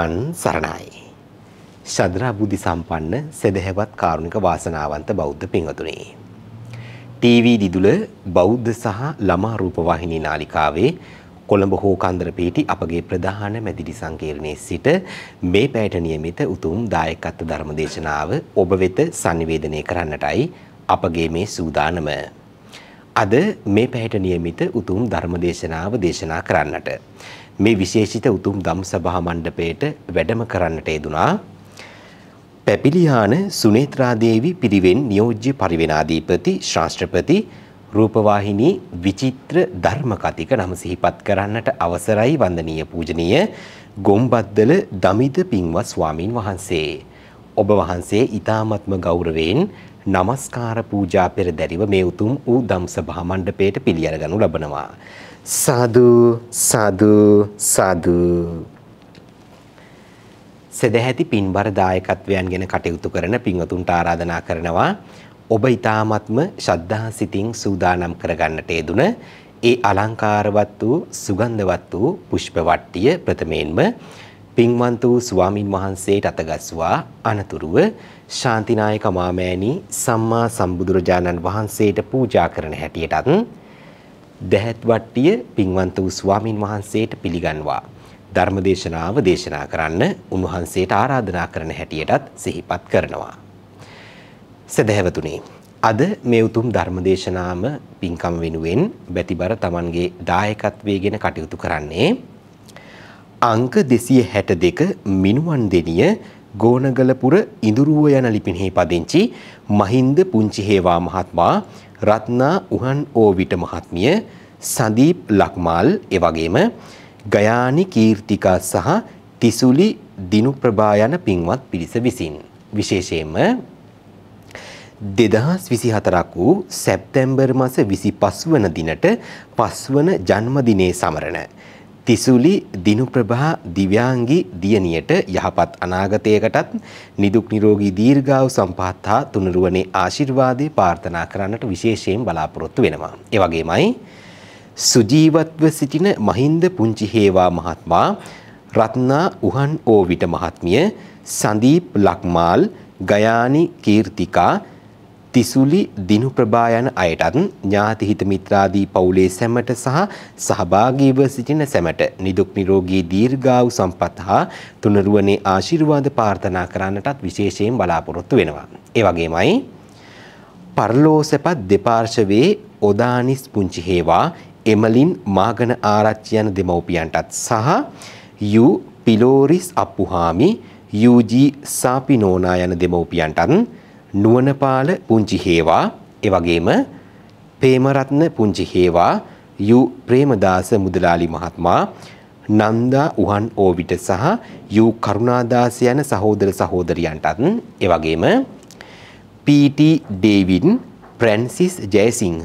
තෙරුවන් සරණයි. ශද්‍රා බුද්ධි සම්පන්න සෙදහැවත් කාරුණික වාසනාවන්ත බෞද්ධ පින්වතුනි. ටීවී දිදුල බෞද්ධ සහ ළමා රූපවාහිනී නාලිකාවේ කොළඹ හෝ කන්දරපීටි අපගේ ප්‍රධාන මැදිරි සංකීර්ණයේ සිට මේ පැයට නියමිත උතුම් දායකත්ව ධර්මදේශනාව ඔබ වෙත sannivedanaya කරන්නටයි අපගේ මේ සූදානම. අද මේ පැයට නියමිත උතුම් ධර්මදේශනාව දේශනා කරන්නට මේ විශේෂිත උතුම් ධම් සභා මණ්ඩපයට වැඩම කරන්නට යෙදුනා. පැපිලියාන සුනේත්‍රා දේවි පිරිවෙන් නියෝජ්‍ය පරිවෙනාධිපති ශාස්ත්‍රපති රූපවාහිනී විචිත්‍ර ධර්ම කතික නම සිහිපත් කරන්නට අවසරයි වන්දනීය පූජනීය ගොම්බද්දල දමිත පින්වත් ස්වාමින් වහන්සේ. ඔබ වහන්සේ ඊ타මත්ම ගෞරවයෙන් নমස්කාර පූජා පෙරදැරිව මේ උතුම් ඌ ධම්සභා මණ්ඩපයට පිළිඅරගනු ලබනවා. සාදු සාදු සාදු සදැහැති පින්බර දායකත්වයන් ගැන කටයුතු කරන පින්වතුන්ට ආරාධනා කරනවා ඔබ ඊ타මත්ම ශද්ධා සිතින් සූදානම් කරගන්නට යෙදුන ඒ අලංකාරවත් වූ සුගන්ධවත් වූ පුෂ්ප වට්ටිය ප්‍රථමයෙන්ම පින්වන්ත වූ ස්වාමින් වහන්සේට අතගස්වා අනතුරුව ශාන්තිනායක මාමෑණී සම්මා සම්බුදුරජාණන් වහන්සේට පූජා කරන හැටියටත් දැහැත් වට්ටිය පින්වන්ත වූ ස්වාමින් වහන්සේට පිළිගන්වා ධර්මදේශනාව දේශනා කරන්න උන්වහන්සේට ආරාධනා කරන හැටියටත් සිහිපත් කරනවා. සදහැවතුනි අද මේ උතුම් ධර්මදේශනාම පින්කම් වෙනුවෙන් බැතිබර Tamanගේ දායකත්වයේගෙන කටයුතු කරන්නේ අංක 262 මිනුවන් දෙනිය ගෝනගලපුර ඉඳුරුව යන ලිපිනෙහි පදිංචි මහින්ද පුංචි හේවා මහත්මයා රත්නා උහන් ඕවිට මහත්මිය සඳීප් ලක්මාල් එවැගේම ගයානි කීර්තිකා සහ තිසුලි දිනුප්‍රභා යන පින්වත් පිරිස විසින් විශේෂයෙන්ම 2024ක් වූ සැප්තැම්බර් මාස 25 වන දිනට පස්වන ජන්මදිනයේ සමරන තිසුලි දිනුප්‍රභා දිව්‍යාංගි දියණියට යහපත් අනාගතයකටත් නිදුක් නිරෝගී දීර්ඝායු සම්පත් හා තුනුරුවනේ ආශිර්වාදේ ප්‍රාර්ථනා කරන්නට විශේෂයෙන් බලාපොරොත්තු වෙනවා. ඒ වගේමයි සුජීවත්ව සිටින මහින්ද පුංචි හේවා මහත්මයා රත්නා උහන් ඕවිට මහත්මිය සඳීප් ලක්මාල් ගයානි කීර්තිකා තිසුලි දිනුප්‍රභා යන අයටත් ඥාති හිත මිත්‍රාදී පවුලේ සැමට සහ සහභාගීව සිටින සැමට නිදුක් නිරෝගී දීර්ඝායු සම්පත් හා තුනරුවනේ ආශිර්වාද ප්‍රාර්ථනා කරන්නටත් විශේෂයෙන් බලාපොරොත්තු වෙනවා. ඒ වගේමයි පරලෝසපත් දෙපාර්ශවයේ ඔදානිස් පුංචි හේවා එමලින් මාගන ආරච්චි යන දෙමව්පියන්ටත් සහ යු පිලෝරිස් අප්පුහාමි යූජී සාපිනෝනා යන දෙමව්පියන්ටත් නුවනපාල පුංචි හේවා එවගේම ප්‍රේමරත්න පුංචි හේවා යු ප්‍රේමදාස මුදලාලි මහත්මයා නන්දා උහන් ඕවිට සහ යු කරුණාදාස යන සහෝදර සහෝදරියන්ටත් එවගේම පීටි ඩේවින් ප්‍රැන්සිස් ජයසිංහ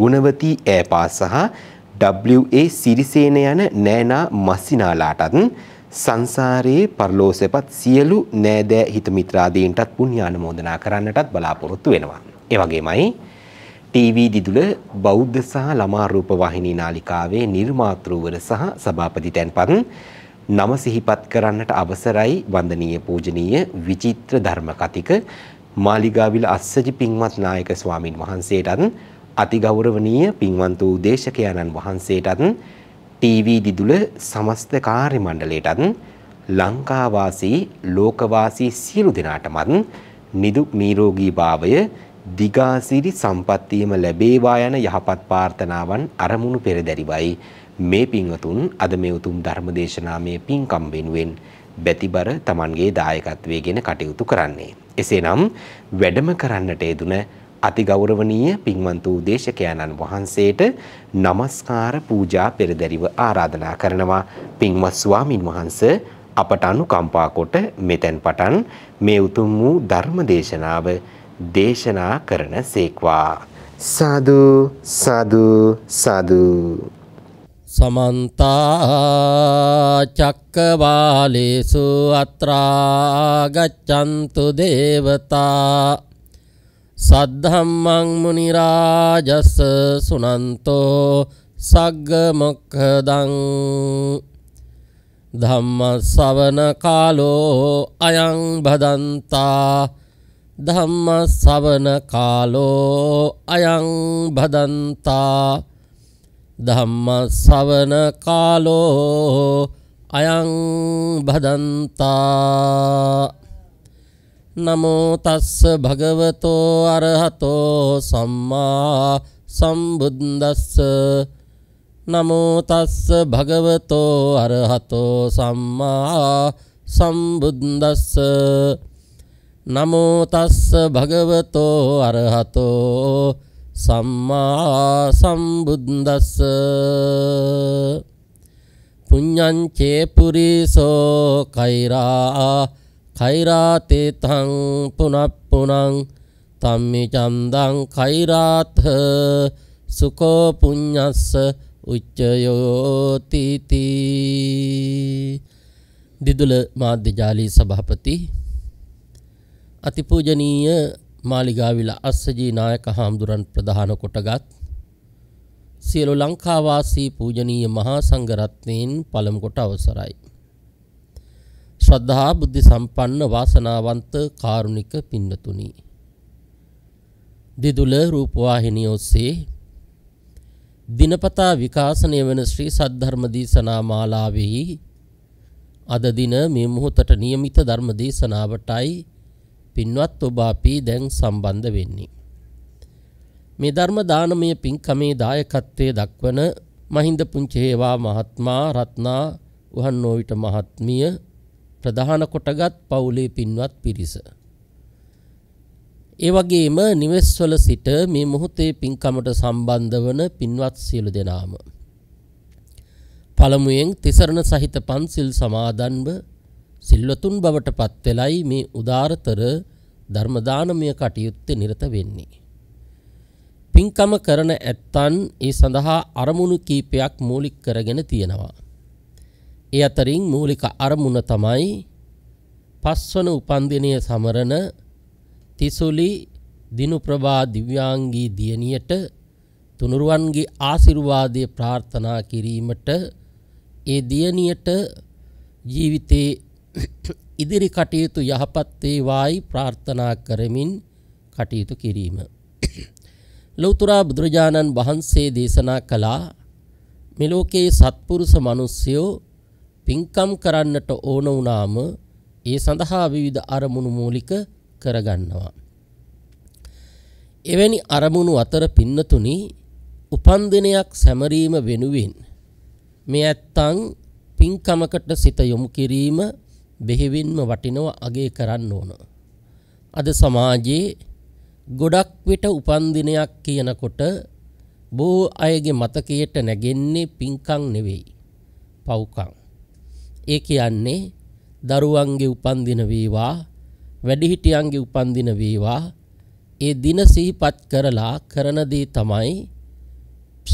ගුණවති ඈපා සහ WA සිරිසේන යන නෑනා මස්සිනාලාටත් සංසාරයේ පරලෝසෙපත් සියලු නෑදෑ හිත මිත්‍රාදීන්ටත් පුණ්‍ය ආනුමෝදනා කරන්නටත් බලාපොරොත්තු වෙනවා. ඒ වගේමයි ටීවී දිදුල බෞද්ධ සහ ළමා රූප වාහිනී නාලිකාවේ නිර්මාතෘවර සහ සභාපති තැන්පත් නම සිහිපත් කරන්නට අවසරයි වන්දනීය පූජනීය විචිත්‍ර ධර්ම කතික මාලිගාවිල අස්සජි පින්වත් නායක ස්වාමින් වහන්සේටත් අතිගෞරවනීය පින්වන්ත වූ දේශකයන්න් වහන්සේටත් ටීවී දිදුල සමස්ත කාර්ය මණ්ඩලයටත් ලංකාවාසී ලෝකවාසී සියලු දෙනාටමත් නිදුක් නිරෝගී භාවය දිගාසිරි සම්පත්තියම ලැබේවා යන යහපත් ප්‍රාර්ථනාවන් අරමුණු පෙරදැරිවයි මේ පින්වතුන් අද මේ උතුම් ධර්ම දේශනාවේ පින්කම් වෙනුවෙන් බැතිබර Tamanගේ දායකත්වයේගෙන කටයුතු කරන්නේ එසේනම් වැඩම කරන්නට යෙදුන අතිගෞරවනීය පින්වන්ත වූ දේශකයන්න් වහන්සේට নমස්කාර පූජා පෙරදරිව ආරාධනා කරනවා පින්වත් ස්වාමින් වහන්සේ අපට අනුකම්පා කොට මෙතෙන් පටන් මේ උතුම් වූ ධර්ම දේශනාව දේශනා කරන සේක්වා සාදු සාදු සාදු සමන්ත චක්කවාලේසු අත්‍රා ගච්ඡන්තු දේවතා සද්ධම්මං මුනි රාජස් සුනන්තෝ සග්ග මොක්ඛදං ධම්ම ශවන කාලෝ අයං භදන්තා ධම්ම ශවන කාලෝ අයං භදන්තා ධම්ම ශවන කාලෝ අයං භදන්තා නමෝ තස්ස භගවතෝ අරහතෝ සම්මා සම්බුද්දස්ස නමෝ තස්ස භගවතෝ අරහතෝ සම්මා සම්බුද්දස්ස නමෝ තස්ස භගවතෝ අරහතෝ සම්මා සම්බුද්දස්ස පුඤ්ඤං චේ පුරිසෝ කෛරා කෛරාතේතං පුනප්පුනං තම්මි චන්දං කෛරාත සුකෝ පුඤ්ඤස්ස උච්චයෝති තී දිදුල මාධ්‍ය ජාලී සභාපති අතිපූජනීය මාලිගාවිල අස්සජී නායක හාමුදුරන් ප්‍රධාන කොටගත් සියලු ලංකාවාසී පූජනීය මහා සංඝරත්නයන් පළමු කොට අවසරයි ශ්‍රද්ධා බුද්ධි සම්පන්න වාසනාවන්ත කාරුණික පින්නතුනි. දිදුල රූපවාහිනිය ඔස්සේ දිනපතා විකාශනය වන ශ්‍රී සද්ධර්ම දේශනා මාලාවෙහි අද දින මේ මොහොතට નિયમિત ධර්ම දේශනාවටයි පින්වත් ඔබ අපි දැන් සම්බන්ධ වෙන්නේ. මේ ධර්ම දානමය පින්කමේ දායකත්වයේ දක්වන මහින්ද පුංචේවා මහත්මයා රත්නා උහන්නෝවිට මහත්මිය ප්‍රධාන කොටගත් පවුලේ පින්වත් පිරිස. ඒ වගේම නිවෙස්වල සිට මේ මොහොතේ පින්කමට සම්බන්ධ වන පින්වත් සියලු දෙනාම. පළමුවෙන් තිසරණ සහිත පන්සිල් සමාදන්ව සිල්වතුන් බවට පත් වෙලයි මේ උදාරතර ධර්ම දානමය කටයුත්තේ නිරත වෙන්නේ. පින්කම කරන ඇත්තන් ඒ සඳහා අරමුණු කීපයක් මූලික කරගෙන තියෙනවා. ඒ අතරින් මූලික අරමුණ තමයි පස්වන උපන්දිනය සමරන තිසුලි දිනුප්‍රභා දිව්‍යාංගී දියණියට තුනුරුවන්ගේ ආශිර්වාදය ප්‍රාර්ථනා කිරීමට ඒ දියණියට ජීවිතේ ඉදිරි කටයුතු යහපත් වේවායි ප්‍රාර්ථනා කරමින් කටයුතු කිරීම ලෞතර බුදුරජාණන් වහන්සේ දේශනා කළා මෙලෝකේ සත්පුරුෂ මිනිස්යෝ පින්කම් කරන්නට ඕන වුණාම ඒ සඳහා විවිධ අරමුණු මූලික කරගන්නවා. එවැනි අරමුණු අතර පින්නතුනි උපන්දිනයක් සැමරීම වෙනුවෙන් මේ ඇත්තං පින්කමකට සිත යොමු කිරීම බෙහෙවින්ම වටිනව අගේ කරන්න ඕන. අද සමාජයේ ගොඩක් විට උපන්දිනයක් කියනකොට බොහෝ අයගේ මතකයට නැගෙන්නේ පින්කම් නෙවෙයි. පව්කම්. ඒ කියන්නේ දරුවන්ගේ උපන්දින වේවා වැඩිහිටියන්ගේ උපන්දින වේවා ඒ දින සිහිපත් කරලා කරන දේ තමයි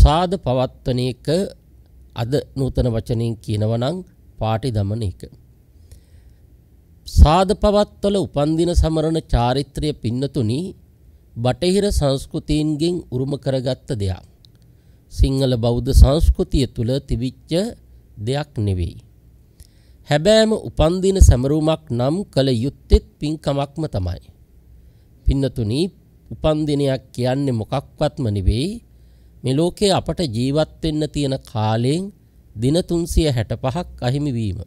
සාද පවත්වන එක අද නූතන වචනින් කියනවා නම් පාටි දමන එක සාද පවත්වල උපන්දින සමරන චාරිත්‍රය පින්නතුනි බටහිර සංස්කෘතීන්ගෙන් උරුම කරගත්ත දෙයක් සිංහල බෞද්ධ සංස්කෘතිය තුළ තිබිච්ච දෙයක් නෙවෙයි හැබෑම උපන්දින සැමරුමක් නම් කළ යුත්තෙත් පින්කමක්ම තමයි. පින්නතුනි උපන්දිනයක් කියන්නේ මොකක්වත්ම නෙවෙයි මේ ලෝකේ අපට ජීවත් වෙන්න තියෙන කාලයෙන් දින 365ක් අහිමි වීම.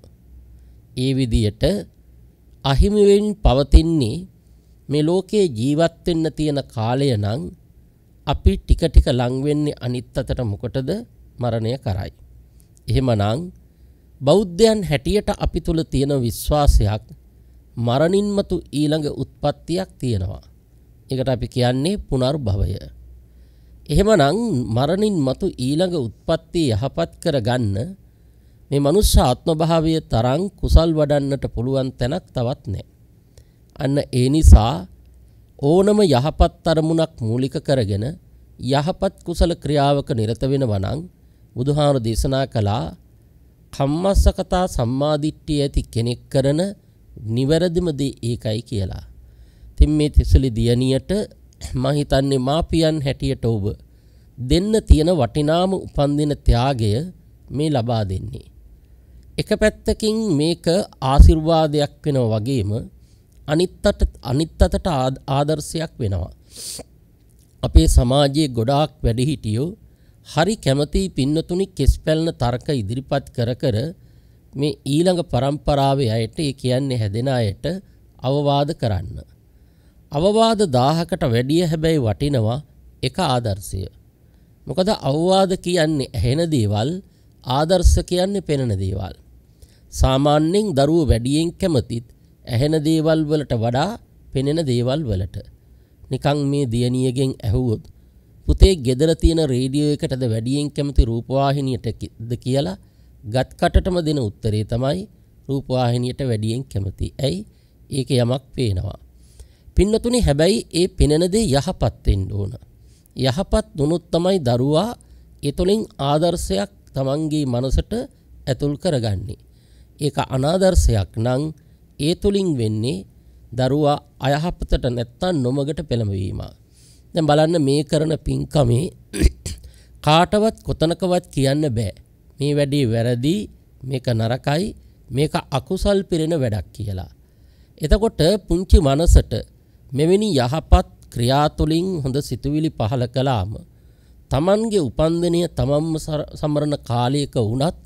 ඒ විදියට අහිමි වෙමින් පවතින්නේ මේ ලෝකේ ජීවත් වෙන්න තියෙන කාලය නම් අපි ටික ටික ලං වෙන්නේ අනිත් අතට මොකටද මරණය කරයි. එහෙමනම් බෞද්ධයන් හැටියට අපි තුළ තියෙන විශ්වාසයක් මරණින්මතු ඊළඟ උත්පත්තියක් තියෙනවා. එකට අපි කියන්නේ පුනර්භවය. එහෙමනම් මරණින් මතු ඊළඟ උත්පත්ති යහපත් කරගන්න මේ මනුස්ස ආත්මභාවය තරම් කුසල් වඩන්නට පුළුවන් තැනක් තවත් නැහැ. අන්න ඒ නිසා ඕනම යහපත් තරමුණක් මූලික කරගෙන යහපත් කුසල ක්‍රියාවක නිරත වෙනවා නම් බුදුහාමුදුරු දේශනා කළා කම්මස්සකතා සම්මාදිට්ඨිය ඇති කෙනෙක් කරන නිවැරදිම දේ ඒකයි කියලා. ඉතින් මේ තිසලි දියණියට මම හිතන්නේ මාපියන් හැටියට ඔබ දෙන්න තියෙන වටිනාම උපන්දින ත්‍යාගය මේ ලබා දෙන්නේ. එක පැත්තකින් මේක ආශිර්වාදයක් වෙනවා වගේම අනිත් අතට අනිත් අතට ආදර්ශයක් වෙනවා. අපේ සමාජයේ ගොඩාක් වැඩිහිටියෝ හරි කැමතියි පින්නතුනි කෙස් පැලන තර්ක ඉදිරිපත් කර කර මේ ඊළඟ පරම්පරාවේ අයට ඒ කියන්නේ හැදෙන අයට අවවාද කරන්න. අවවාද 1000කට වැඩිය හැබැයි වටිනවා එක ආදර්ශය. මොකද අවවාද කියන්නේ ඇහෙන දේවල්, ආදර්ශ කියන්නේ පෙනෙන දේවල්. සාමාන්‍යයෙන් දරුවෝ වැඩියෙන් කැමතිත් ඇහෙන දේවල් වලට වඩා පෙනෙන දේවල් වලට. නිකන් මේ දියණියගෙන් ඇහුවොත් පුතේ ගෙදර තියෙන රේඩියෝ එකටද වැඩියෙන් කැමති රූපවාහිනියටද කියලා ගත්කටටම දෙන උත්තරේ තමයි රූපවාහිනියට වැඩියෙන් කැමති. ඇයි? ඒක යමක් පේනවා. පින්නතුනි හැබැයි ඒ පෙනෙන දේ යහපත් වෙන්න ඕන. යහපත් දුනොත් තමයි දරුවා එතුලින් ආදර්ශයක් තමන්ගේ මනසට ඇතුල් කරගන්නේ. ඒක අනාදර්ශයක් නම් ඒ තුලින් වෙන්නේ දරුවා අයහපතට නැත්තම් නොමගට පෙළඹවීමයි. දැන් බලන්න මේ කරන පින්කමේ කාටවත් කොතනකවත් කියන්න බෑ. මේ වැඩේ වැරදි, මේක නරකයි, මේක අකුසල් පිරෙන වැඩක් කියලා. එතකොට පුංචි මනසට මෙවැනි යහපත් ක්‍රියා තුළින් හොඳ සිතුවිලි පහළ කළාම Tamange උපන්දිනය තමන්ම සමරන කාලයක වුණත්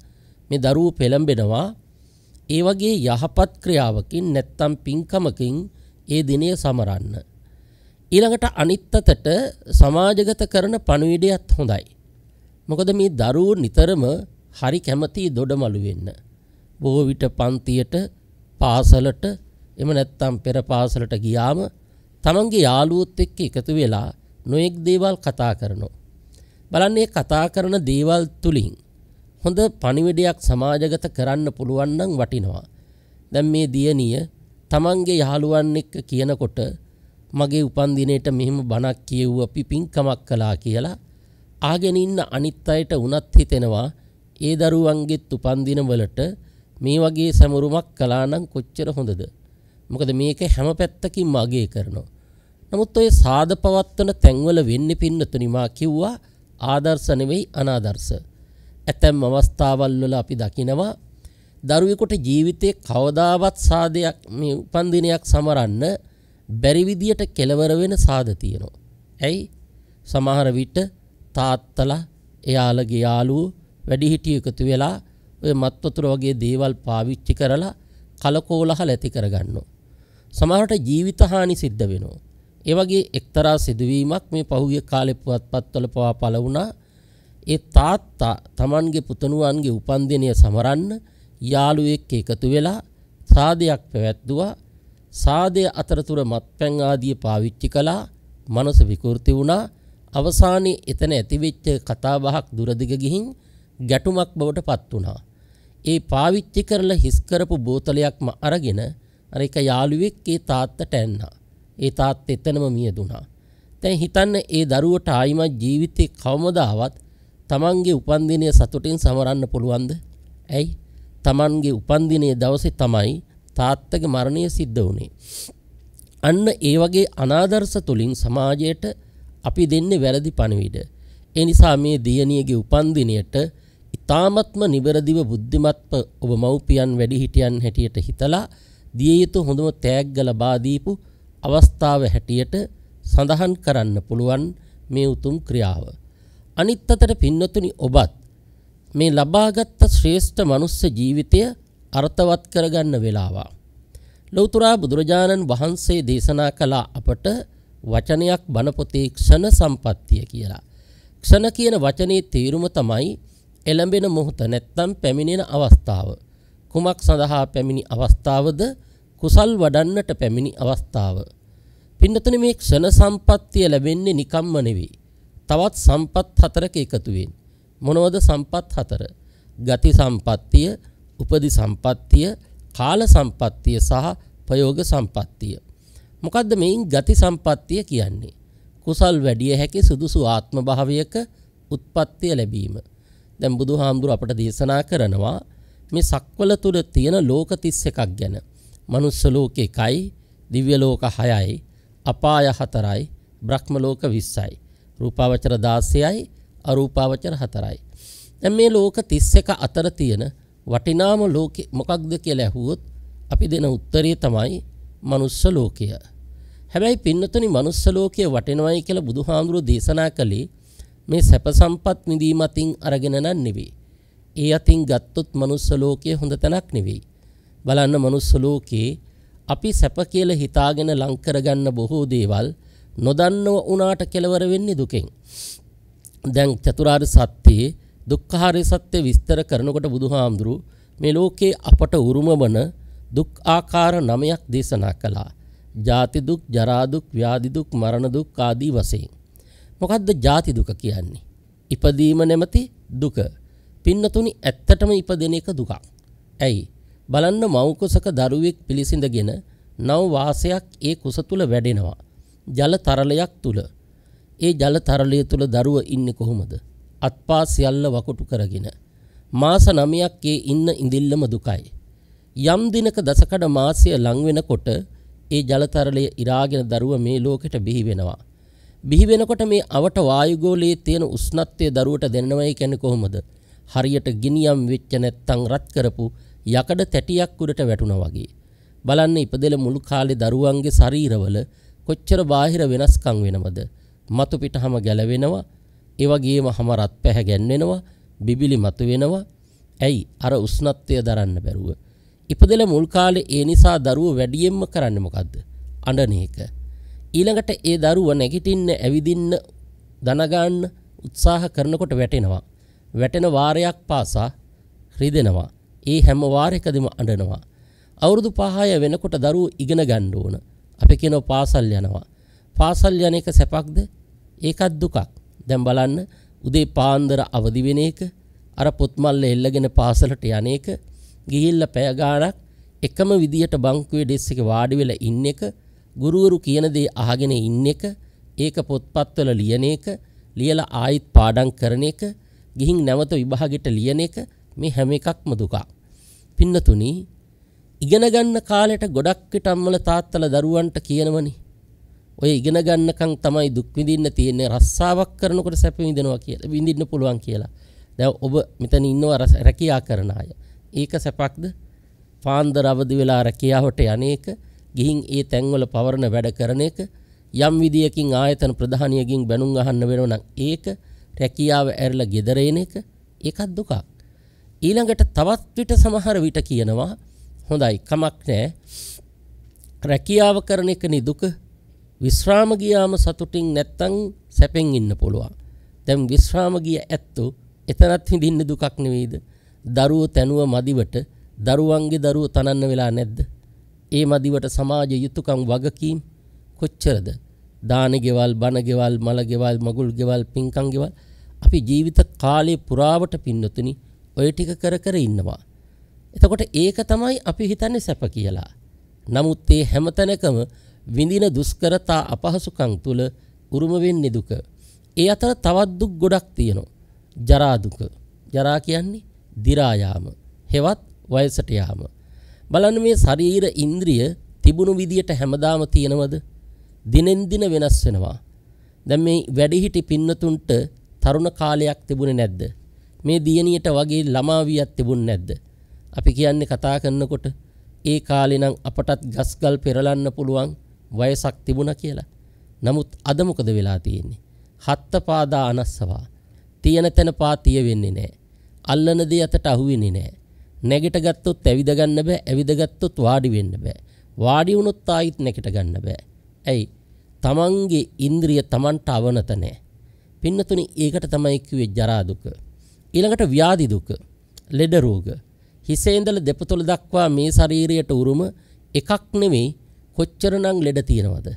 මේ දරුවෝ පෙළඹෙනවා ඒ වගේ යහපත් ක්‍රියාවකින් නැත්තම් පින්කමකින් ඒ දිනය සමරන්න. ඊළඟට අනිත් අතට සමාජගත කරන පණුවිඩයත් හොඳයි. මොකද මේ දරුවෝ නිතරම හරි කැමති දොඩමළු වෙන්න. බොහෝ විට පන්තියට පාසලට එම නැත්තම් පෙර පාසලට ගියාම තමන්ගේ යාළුවොත් එක්ක එකතු වෙලා නොයෙක් දේවල් කතා කරනවා. බලන්නේ කතා කරන දේවල් තුලින් හොඳ පණිවිඩයක් සමාජගත කරන්න පුළුවන් නම් වටිනවා. දැන් මේ දියණිය තමන්ගේ යාළුවන් එක්ක කියනකොට මගේ උපන්දිනයට මෙහෙම බණක් කියව්ව අපි පිංකමක් කළා කියලා ආගෙන ඉන්න අනිත් අයට උනත් හිතෙනවා ඒ දරුවන්ගෙත් උපන්දිනවලට මේ වගේ සැමරුමක් කළා නම් කොච්චර හොඳද මොකද මේක හැම පැත්තකින් මගේ කරනවා නමුත් ඔය සාද පවත්වන තැන්වල වෙන්නේ පින්නතුනි මා කිව්වා ආදර්ශ නෙවෙයි අනාදර්ශ ඇතැම් අවස්ථාවල් වල අපි දකිනවා දරුවෙකුට ජීවිතේ කවදාවත් සාදයක් මේ උපන්දිනයක් සමරන්න බැරි විදියට කෙලවර වෙන සාද තියෙනවා. ඇයි? සමහර විට තාත්තලා එයාලගේ යාළුවෝ වැඩිහිටිය එකතු වෙලා ඔය මත්වතුර වගේ දේවල් පාවිච්චි කරලා කලකෝලහල ඇති කරගන්නවා. සමහරට ජීවිත හානි සිද්ධ වෙනවා. ඒ වගේ එක්තරා සිදුවීමක් මේ පහුගිය කාලේ පුවත්පත්වල පවා පළ වුණා. ඒ තාත්තා Tamanගේ පුතණුවන්ගේ උපන්දිනය සමරන්න යාළුවෙක් එකතු වෙලා සාදයක් පැවැත්දුවා. සාදය අතරතුර මත්පැන් ආදිය පාවිච්චි කළා මනස විකෘති වුණා අවසානයේ එතන ඇතිවෙච්ච කතාබහක් දුරදිග ගිහින් ගැටුමක් බවට පත් වුණා. ඒ පාවිච්චි කරලා හිස් කරපු බෝතලයක්ම අරගෙන අර එක යාළුවෙක් ඒ තාත්තට ඇන්නා. ඒ තාත්ත එතනම මියදුනා. දැන් හිතන්න ඒ දරුවට ආයිමත් ජීවිතේ කවමදාවත් තමන්ගේ උපන්දිනය සතුටින් සමරන්න පුළුවන්ද? ඇයි? තමන්ගේ උපන්දිනයේ දවසේ තමයි තාත්තගේ මරණය සිද්ධ වුණේ. අන්න ඒ වගේ අනාදර්ශ තුලින් සමාජයට අපි දෙන්නේ වැරදි පණිවිඩ. ඒ නිසා මේ දියණියගේ උපන්දිනයට ඊ타මත්ම නිවරදිව බුද්ධිමත්ව ඔබ මව්පියන් වැඩිහිටියන් හැටියට හිතලා දිය යුතු හොඳම තෑග්ග ලබා දීපු අවස්ථාව හැටියට සඳහන් කරන්න පුළුවන් මේ උතුම් ක්‍රියාව. අනිත් අතට පින්නතුනි ඔබත් මේ ලබාගත් ශ්‍රේෂ්ඨ මනුස්ස ජීවිතය අර්ථවත් කරගන්න වෙලාවා. ලෞතුරා බුදුරජාණන් වහන්සේ දේශනා කළා අපට වචනයක් බණපොතේ ක්ෂණ සම්පත්තිය කියලා. ක්ෂණ කියන වචනේ තේරුම තමයි එළඹෙන මොහොත නැත්තම් පැමිණෙන අවස්ථාව. කුමක් සඳහා පැමිණි අවස්ථාවද කුසල් වඩන්නට පැමිණි අවස්ථාව. පින්නතන මේ ක්ෂණ සම්පත්තිය ලැබෙන්නේ නිකම්ම නෙවෙයි. තවත් සම්පත් හතරක එකතුවෙන්. මොනවද සම්පත් හතර? ගති සම්පත්තිය උපදි සම්පත්තිය කාල සම්පත්තිය සහ ප්‍රයෝග සම්පත්තිය. මොකක්ද මෙයින් ගති සම්පත්තිය කියන්නේ. කුසල් වැඩිය හැකි සුදුසු ආත්ම භාවයක උත්පත්තිය ලැබීම. දැන් බුදු හාමුදුර අපට දේශනා කරනවා මේ සක්වල තුළ තියෙන ලෝක තිස් එකක් ගැන. මනුස්ස ලෝක එකයි දිව්‍ය ලෝක හයයි අපාය හතරයි බ්‍රහ්ම ලෝක විස්සයි. රූපාවචර දාසයයි අරූපාවචර හතරයි. දැන් මේ ලෝක තිස් එක අතර තියෙන වටිනාම ලෝකෙ මොකක්ද කියලා ඇහුවොත් අපි දෙන උත්තරේ තමයි මනුස්ස ලෝකය. හැබැයි පින්නතුනි මනුස්ස ලෝකය වටිනවයි කියලා බුදුහාමුදුරෝ දේශනා කළේ මේ සැප සම්පත් විඳීම අතින් අරගෙන නන් නෙවෙයි. ඒ අතින් ගත්තොත් මනුස්ස ලෝකයේ හොඳ තැනක් නෙවෙයි. බලන්න මනුස්ස ලෝකයේ අපි සැප කියලා හිතාගෙන ලං කරගන්න බොහෝ දේවල් නොදන්නව වුණාට කෙලවර වෙන්නේ දුකෙන්. දැන් චතුරාර්ය සත්‍යයේ දුක්ඛාරය සත්‍ය විස්තර කරනකොට බුදුහාමුදුරු මේ ලෝකේ අපට උරුම වන දුක් ආකාර නමයක් දේශනා කළා. ජාති දුක්, ජරා දුක්, ව්‍යාධි දුක්, මරණ දුක් ආදී වශයෙන්. මොකද්ද ජාති දුක කියන්නේ? ඉපදීම නැමැති දුක. පින්නතුනි ඇත්තටම ඉපදෙන එක දුකක්. ඇයි? බලන්න මව් කුසක දරුවෙක් පිළිසිඳගෙන නව වාසයක් ඒ කුස තුල වැඩෙනවා. ජල තරලයක් තුල. ඒ ජල තරලය තුල දරුවා ඉන්නේ කොහොමද? අත්පා සියල්ල වකුටු කරගෙන. මාස නමයක් ඒ ඉන්න ඉඳිල්ලම දුකයි. යම් දිනක දසකඩ මාසය ලංවෙනකොට ඒ ජලතරලය ඉරාගෙන දරුව මේ ලෝකෙට බිහි වෙනවා. බිහි වෙනකොට මේ අවට වායුගෝලයේ තියෙන උෂ්ණත්වය දරුවට දෙන්නවයි කියන්නේ කොහොමද? හරියට ගිනියම් වෙච්ච නැත්තම් රත් කරපු යකඩ තැටියක් උඩට වැටුණා වගේ. බලන්න ඉපදෙල මුළු කාලේ දරුවන්ගේ ශරීරවල කොච්චර බාහිර වෙනස්කම් වෙනවද? මතු පිටහම ගැලවෙනවා ඒවගේම හම රත් පැහැ ගැන්වෙනවා බිබිලි මතු වෙනවා ඇයි අර උස්නත්වය දරන්න බැරුව. ඉපදල මුල් කාලෙ ඒ නිසා දරුව වැඩියෙන්ම කරන්න මොකක්ද අඩන එක. ඊළඟට ඒ දරුව නැගිටින්න ඇවිදින්න දනගන්න උත්සාහ කරනකොට වැටෙනවා. වැටෙන වාරයක් පාසා රිදෙනවා. ඒ හැම වාරයකදම අඩනවා. අවුරුදු පහය වෙනකොට දරුව ඉගෙන ගණ්ඩ ඕන. අපි කෙනෝ පාසල් යනවා. පාසල් යන එක සැපක්ද ඒකත් දුකක්. දැන් බලන්න උදේ පාන්දර අවදි වෙන එක අර පොත්මල්ල එල්ලගෙන පාසලට යන එක ගිහිල්ලා පැය ගාණක් එකම විදියට බංකුවේ ඩෙස්ක් එකේ වාඩි වෙලා ඉන්න එක ගුරුවරු කියන දේ අහගෙන ඉන්න එක ඒක පොත්පත්වල ලියන එක ලියලා ආයිත් පාඩම් කරන එක ගිහින් නැවත විභාගෙට ලියන එක මේ හැම එකක්ම දුකක්. පින්නතුනි ඉගෙන ගන්න කාලෙට ගොඩක් විට අම්මලා තාත්තලා දරුවන්ට කියනවනේ ඔය ඉගෙන ගන්නකම් තමයි දුක් විඳින්න තියෙන්නේ රස්සාවක් කරනකොට සැප විඳිනවා කියලා විඳින්න පුළුවන් කියලා. දැන් ඔබ මෙතන ඉන්නව රැකියා කරන අය. ඒක සැපක්ද? පාන්දර අවදි වෙලා රැකියාවට යන්නේක ගිහින් ඒ තැන්වල පවරන වැඩ කරන එක යම් විදියකින් ආයතන ප්‍රධානියකින් බැනුම් අහන්න වෙනවා නම් ඒක රැකියාව ඇරලා gedere එන එක ඒකත් දුකක්. ඊළඟට තවත් විට සමහර විට කියනවා හොඳයි කමක් නැහැ. රැකියාව කරන එකනේ දුක විශ්‍රාම ගියාම සතුටින් නැත්තම් සැපෙන් ඉන්න පුළුවන්. දැන් විශ්‍රාම ගිය ඇත්තෝ එතනත් විඳින්න දුකක් නෙවෙයිද? දරුවෝ තනුව මදිවට දරුවන්ගේ දරුවෝ තනන්න වෙලා නැද්ද? ඒ මදිවට සමාජ යුතුයකම් වගකීම් කොච්චරද? දාන ගෙවල්, බණ ගෙවල්, මල ගෙවල්, මගුල් ගෙවල්, පින්කම් ගෙවල් අපි ජීවිත කාලේ පුරාවට පින්නතුනි ඔය ටික කර කර ඉන්නවා. එතකොට ඒක තමයි අපි හිතන්නේ සැප කියලා. නමුත් මේ හැමතැනකම විඳින දුෂ්කරතා අපහසුකම් තුල උරුම වෙන්නේ දුක. ඒ අතර තවත් දුක් ගොඩක් තියෙනවා. ජරා දුක. ජරා කියන්නේ දි รา යාම. හෙවත් වයසට යාම. බලන්න මේ ශරීර ඉන්ද්‍රිය තිබුණු විදියට හැමදාම තියෙනවද? දිනෙන් දින වෙනස් වෙනවා. දැන් මේ වැඩිහිටි පින්නතුන්ට තරුණ කාලයක් තිබුණේ නැද්ද? මේ දියණියට වගේ ළමා වියක් තිබුණේ නැද්ද? අපි කියන්නේ කතා කරනකොට ඒ කාලේ නම් අපටත් ගස්ගල් පෙරලන්න පුළුවන් වයසක් තිබුණ කියලා. නමුත් අද මොකද වෙලා තියෙන්නේ? හත්තපාදා අනස්සවා. තියෙන තැන පා තිය වෙන්නේ නැහැ. අල්ලන දේ අතට අහු වෙන්නේ නැහැ. නැගිට ගත්තොත් ඇවිද ගන්න බෑ, ඇවිද ගත්තොත් වාඩි වෙන්න බෑ. වාඩි වුණොත් ආයිත් නැගිට ගන්න බෑ. ඇයි? තමන්ගේ ඉන්ද්‍රිය තමන්ට අවනත නැහැ. පින්නතුනි ඒකට තමයි කිව්වේ ජරා දුක. ඊළඟට ව්‍යාධි දුක, ලෙඩ රෝග. හිසේ ඉඳලා දෙපතුල දක්වා මේ ශරීරයට උරුම එකක් නෙමෙයි කොච්චරනම් ලෙඩ තියෙනවද.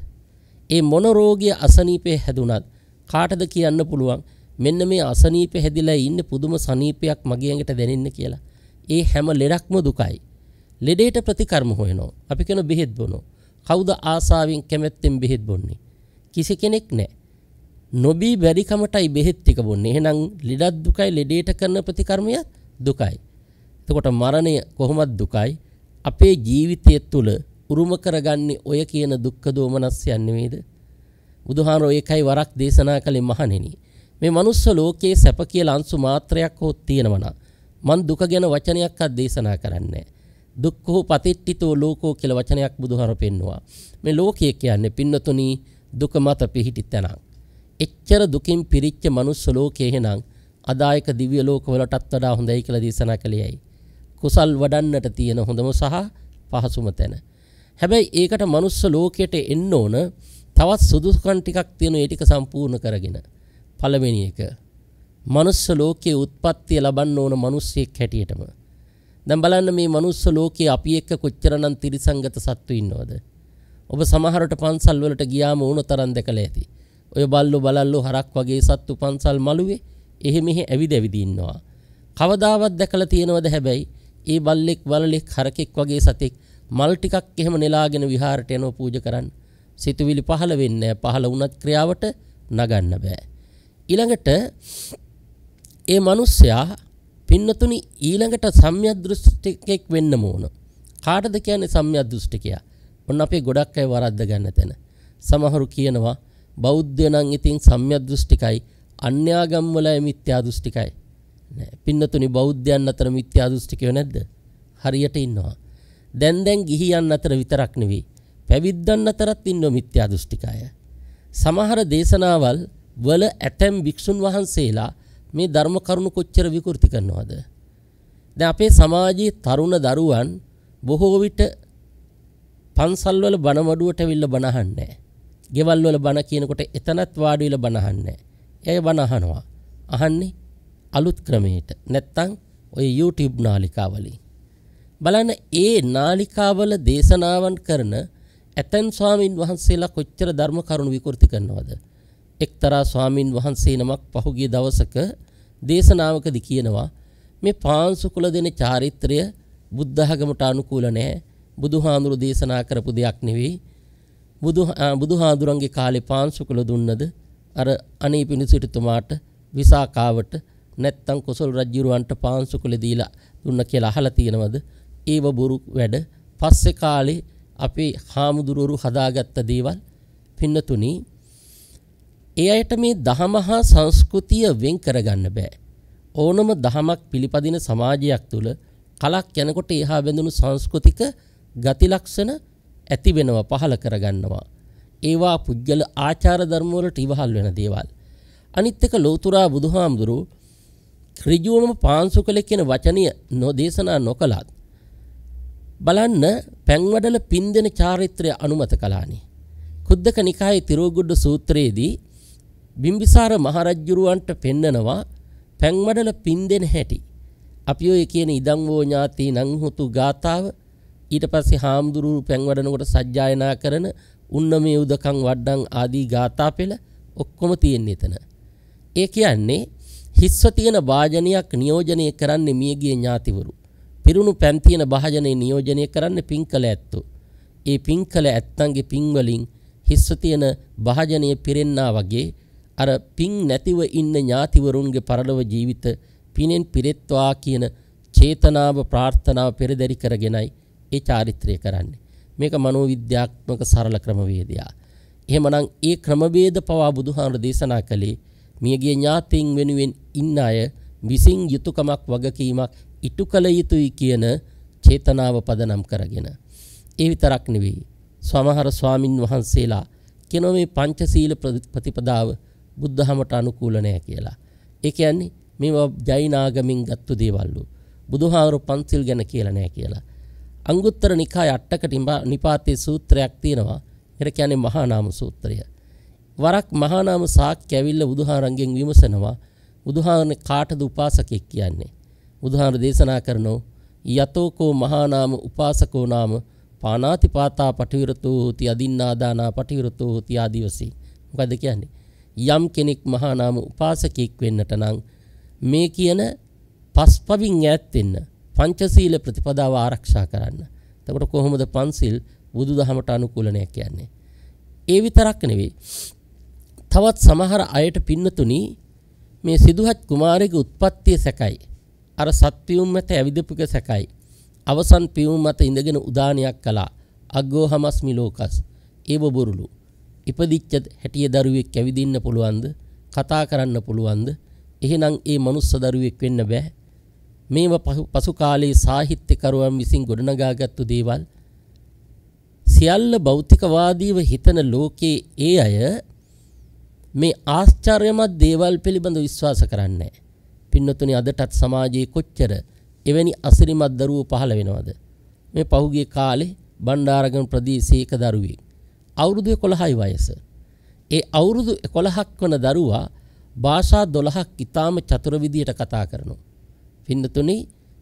ඒ මොනරෝගය අසනීපය හැදුනත් කාටද කියන්න පුළුවන් මෙන්න මේ අසනීප හැදිලා ඉන්න පුදුම සනීපයක් මගේ ඇඟට දැනෙන්න කියලා. ඒ හැම ලෙඩක්ම දුකයි. ලෙඩේට ප්‍රතිකර්ම හොයනෝ. අපි කියන බෙහෙත් බොනෝ. කවුද ආසාවෙන් කැමැත්තෙන් බෙහෙත් බොන්නේ? කිසි කෙනෙක් නැහැ. නොබී බැරිකමටයි බෙහෙත් ටික බොන්නේ. එහෙනම් ලෙඩක් දුකයි ලෙඩේට කරන ප්‍රතිකර්මයක් දුකයි. එතකොට මරණය කොහොමත් දුකයි. අපේ ජීවිතය තුළ උරුම කරගන්නේ ඔය කියන දුක්ඛ දෝමනස්යන් නෙමේද? බුදුහාමෝ ඒකයි වරක් දේශනා කළේ මහණෙනි. මේ manuss ලෝකයේ සැප කියලා අංශු මාත්‍රයක් හෝ තියෙනවා නම් මන් දුක ගැන වචනයක්වත් දේශනා කරන්නේ දුක්ඛෝ පතිට්ඨිතෝ ලෝකෝ කියලා වචනයක් බුදුහාමෝ පෙන්නවා. මේ ලෝකය කියන්නේ පින්නතුණි දුක මත පිහිටි තැනක්. එච්චර දුකින් පිරිච්ච manuss ලෝකයේ එහෙනම් අදායක දිව්‍ය ලෝකවලටත් වඩා හොඳයි කියලා දේශනා කළේයි. කුසල් වඩන්නට තියෙන හොඳම සහ පහසුම තැන. හැබැයි ඒකට මනුස්ස ලෝකයට එන්න ඕන තවත් සුදුසුකම් ටිකක් තියෙන ඒ ටික සම්පූර්ණ කරගෙන පළවෙනි එක මනුස්ස ලෝකයේ උත්පත්තිය ලබන්න ඕන මිනිස්සෙක් හැටියටම දැන් බලන්න මේ මනුස්ස ලෝකයේ අපි එක්ක කොච්චරනම් තිරිසංගත සත්තු ඉන්නවද ඔබ සමහරට පන්සල් වලට ගියාම උණු තරම් දැකලා ඇති ඔය බල්ලෝ බලල්ලෝ හරක් වගේ සත්තු පන්සල් මළුවේ එහෙ මෙහෙ ඇවිද ඇවිද ඉන්නවා කවදාවත් දැකලා තියෙනවද හැබැයි ඒ බල්ලෙක් වලලෙක් හරකෙක් වගේ සතෙක් මල් ටිකක් එහෙම නෙලාගෙන විහාරට යනවා පූජ කරන්න. සිතුවිලි පහළ වෙන්නේ පහළ වුණත් ක්‍රියාවට නගන්න බෑ. ඊළඟට ඒ මිනිස්සයා පින්නතුනි ඊළඟට සම්්‍යදෘෂ්ටිකෙක් වෙන්න ඕන. කාටද කියන්නේ සම්්‍යදෘෂ්ටිකයා? ඔන්න අපේ ගොඩක් අය වරද්ද ගන්න තැන. සමහරු කියනවා බෞද්ධය නම් ඉතින් සම්්‍යදෘෂ්ටිකයි අන්‍යාගම් වල මිත්‍යා දෘෂ්ටිකයි. පින්නතුනි බෞද්ධයන් අතර මිත්‍යා දෘෂ්ටිකයෝ නැද්ද? හරියට ඉන්නවා. දැන් දැන් ගිහියන් අතර විතරක් නෙවෙයි පැවිද්දන් අතරත් ඉන්නෝ මිත්‍යා දෘෂ්ටික අය. සමහර දේශනාවල් වල ඇතැම් භික්ෂුන් වහන්සේලා මේ ධර්ම කරුණු කොච්චර විකෘති කරනවද? දැන් අපේ සමාජයේ තරුණ දරුවන් බොහෝ විට පන්සල්වල බණ මඩුවට ඇවිල්ලා බණ අහන්නේ ගෙවල් වල බණ කියනකොට එතනත් වාඩි වෙලා බණ අහන්නේ නැහැ. එය බණ අහනවා. අහන්නේ අලුත් ක්‍රමයකට. නැත්තම් ඔය YouTube නාලිකාවලින්. බලන්න ඒ නාලිකාවල දේශනාවන් කරන ඇතැන් ස්වාමීන් වහන්සේලා කොච්චර ධර්ම කරුණු විකෘති කරනවද එක්තරා ස්වාමීන් වහන්සේ නමක් පහුගිය දවසක දේශනාවකදී කියනවා මේ පාංශුකුල දෙන චාරිත්‍රය බුද්ධඝමට අනුකූල නැහැ බුදුහාඳුරු දේශනා කරපු දෙයක් නෙවෙයි බුදු බුදුහාඳුරන්ගේ කාලේ පාංශුකුල දුන්නද අර අනේ පිණිසිටුමාට විසාකාවට නැත්තම් කොසල් රජුරවන්ට පාංශුකුල දීලා දුන්න කියලා අහලා තියෙනවද ඒව බොරු වැඩ පස්සෙ කාලේ අපි හාමුදුරුවරු හදාගත්ත දේවල් පින්නතුනි ඒ අයට මේ දහම හා සංස්කෘතිය වෙන් කරගන්න බෑ ඕනම දහමක් පිළිපදින සමාජයක් තුළ කලක් යනකොට එහා බැඳුණු සංස්කෘතික ගතිලක්ෂණ ඇති වෙනවා පහළ කරගන්නවා ඒවා පුද්ගල ආචාර ධර්ම වලට ඉවහල් වෙන දේවල් අනිත් එක ලෝතුරා බුදුහාමුදුරුවෝ ඍජුවම පාංසු කළ කියන වචනය නොදේශනා නොකළත් බලන්න පැංවඩල පින්දෙන චාරිත්‍රය අනුමත කලානි. කුද්දක නිකායේ තිරෝගුඩ්ඩ සූත්‍රයේදී බිම්බිසාර මහරජ්ජුරුවන්ට පෙන්නනවා පැංවඩල පින්දෙන හැටි. අපි ඔය කියන ඉදං වෝ ඥාති නං හුතු ගාතාව ඊට පස්සේ හාමුදුරුවෝ පැංවඩනකොට සජ්ජායනා කරන උන්න මේ උදකම් වඩ්ඩං ආදී ගාථා පෙළ ඔක්කොම තියෙන්නේ එතන. ඒ කියන්නේ හිස්ව තියෙන වාජනයක් නියෝජනය කරන්නේ මියගිය ඥාතිවරු. පිරුණු පැන් තියෙන භාජනය නියෝජනය කරන්න පින් කළ ඇත්තෝ. ඒ පින් කළ ඇත්තන්ගේ පින්වලින් හිස්ව තියෙන භාජනය පිරෙන්නා වගේ අර පින් නැතිව ඉන්න ඥාතිවරුන්ගේ පරලොව ජීවිත පිනෙන් පිරෙත්වා කියන චේතනාව ප්‍රාර්ථනාව පෙරදරි කරගෙනයි ඒ චාරිත්‍රය කරන්නේ. මේක මනෝවිද්‍යාත්මක සරල ක්‍රමවේදයා. එහෙමනම් ඒ ක්‍රමවේද පවා බුදුහාමුදුර දේශනා කළේ මියගිය ඥාතීන් වෙනුවෙන් ඉන්න අය විසින් යුතුයකමක් වගකීමක් ඉටු කළ යුතුයි කියන චේතනාව පදනම් කරගෙන. ඒ විතරක් නෙවෙයි. සමහර ස්වාමින් වහන්සේලා කියනවා මේ පංචශීල ප්‍රතිපදාව බුද්ධහමට අනුකූල නෑ කියලා. ඒ කියන්නේ මේවා ජෛන ආගමෙන් ගත්තු දේවල්ලු. බුදුහාමුදුරු පන්සිල් ගැන කියලා නෑ කියලා. අංගුත්තර නිකාය අට්ටක නිපාතේ සූත්‍රයක් තියෙනවා. ඒකට කියන්නේ මහා නාම සූත්‍රය. වරක් මහා නාම සාක්‍ය ඇවිල්ලා බුදුහාරංගෙන් විමසනවා බුදුහාරනේ කාටද උපාසකෙක් කියන්නේ බුදුහාමුදුර දේශනා කරනෝ යතෝකෝ මහානාම උපාසකෝ නාම පානාති පාතා පටිවිරතෝ hoti අදින්නාදානා පටිවිරතෝ hoti ආදිවසි. මොකද්ද කියන්නේ? යම් කෙනෙක් මහානාම උපාසකෙක් වෙන්නට නම් මේ කියන පස්පවින් ඈත් වෙන්න පංචශීල ප්‍රතිපදාව ආරක්ෂා කරන්න. එතකොට කොහොමද පන්සිල් බුදුදහමට අනුකූලණය කියන්නේ? ඒ විතරක් නෙවෙයි. තවත් සමහර අයට පින්නතුණි මේ සිදුහත් කුමාරගේ උත්පත්තිය සැකයි. අර සත්පියුම් මත ඇවිදපුක සැකයි. අවසන් පියුම් මත ඉඳගෙන උදානයක් කළා. අග්ගෝ හමස්මි ලෝකස්. ඒව බොරුලු. ඉපදිච්ච හැටිය දරුවෙක් ඇවිදින්න පුළුවන්ද? කතා කරන්න පුළුවන්ද? එහෙනම් ඒ මනුස්ස දරුවෙක් වෙන්න බෑ. මේව පසු කාලයේ සාහිත්‍යකරුවන් විසින් ගොඩනගාගත්තු දේවල් සියල්ල භෞතිකවාදීව හිතන ලෝකයේ ඒ අය මේ ආශ්චර්යමත් දේවල් පිළිබඳ විශ්වාස කරන්නේ නැහැ. පින්නතුනි අදටත් සමාජයේ කොච්චර එවැනි අසිරිමත් දරුවෝ පහළ වෙනවද මේ පහුගිය කාලේ බණ්ඩාරගම ප්‍රදේශයේ එක දරුවෙක් අවුරුදු 11යි වයස ඒ අවුරුදු 11ක් වන දරුවා භාෂා 12ක් ඊටාම චතුර විදියට කතා කරනවා පින්නතුනි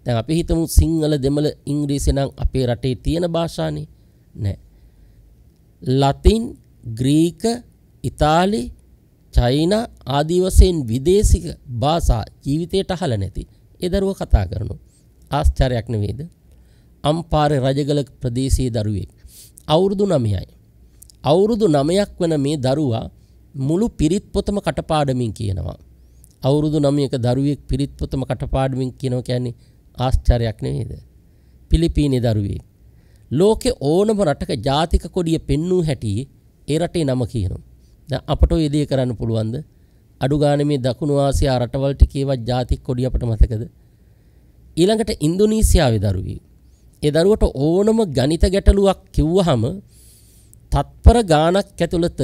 දැන් අපි හිතමු සිංහල දෙමළ ඉංග්‍රීසි නම් අපේ රටේ තියෙන භාෂානේ නෑ ලතින් ග්‍රීක ඉතාලි චයිනා ආදී වශයෙන් විදේශික භාෂා ජීවිතයට අහලා නැති ඒ දරුවා කතා කරනවා. ආශ්චර්යයක් නෙවෙයිද? අම්පාරේ රජගල ප්‍රදේශයේ දරුවෙක්. අවුරුදු 9යි. අවුරුදු 9ක් වන මේ දරුවා මුළු පිරිත් පොතම කටපාඩමින් කියනවා. අවුරුදු 9ක දරුවෙක් පිරිත් පොතම කටපාඩමින් කියනවා කියන්නේ ආශ්චර්යයක් නෙවෙයිද? පිලිපීනේ දරුවෙක්. ලෝකේ ඕනම රටක ජාතික කොඩිය පෙන්වූ හැටි ඒ රටේ නම කියනවා. දැන් අපට ඔය දේ කරන්න පුළුවන්ද? අඩු ගානේ මේ දකුණු ආසියා රටවල් ටිකේවත් ජාතික කොඩිය අපට මතකද? ඊළඟට ඉන්දුනීසියාවේ දරුවෙක්. ඒ දරුවට ඕනම ගණිත ගැටලුවක් කිව්වහම තත්පර ගාණක් ඇතුළත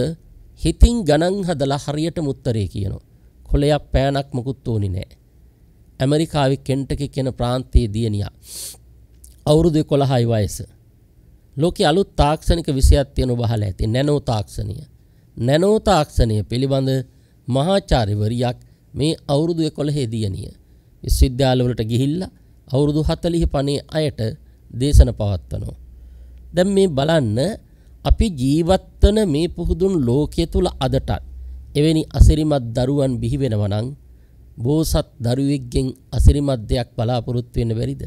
හිතින් ගණන් හදලා හරියටම උත්තරේ කියනවා. කොලයක් පෑනක් මොකුත් ඕනේ නැහැ. ඇමරිකාවේ කෙන්ටකි කියන ප්‍රාන්තයේ දියණියා. අවුරුදු 11යි වයස. ලෝකයේ අලුත් තාක්ෂණික විෂයක් තියෙන බහලා ඇති නැනෝ තාක්ෂණිය. නැනෝ තාක්ෂණය පිළිබඳ මහාචාර්යවරියක් මේ අවුරුදු 11 දියණිය විශ්වවිද්‍යාලවලට ගිහිල්ලා අවුරුදු 40 පණේ අයට දේශන පවත්වනවා. දැන් මේ බලන්න අපි ජීවත් වන මේ පුහුදුන් ලෝකයේ තුල අදටත් එවැනි අසිරිමත් දරුවන් බිහි වෙනවා නම් බෝසත් දරුවෙක්ගෙන් අසිරිමත් දෙයක් බලාපොරොත්තු වෙන්න බැරිද?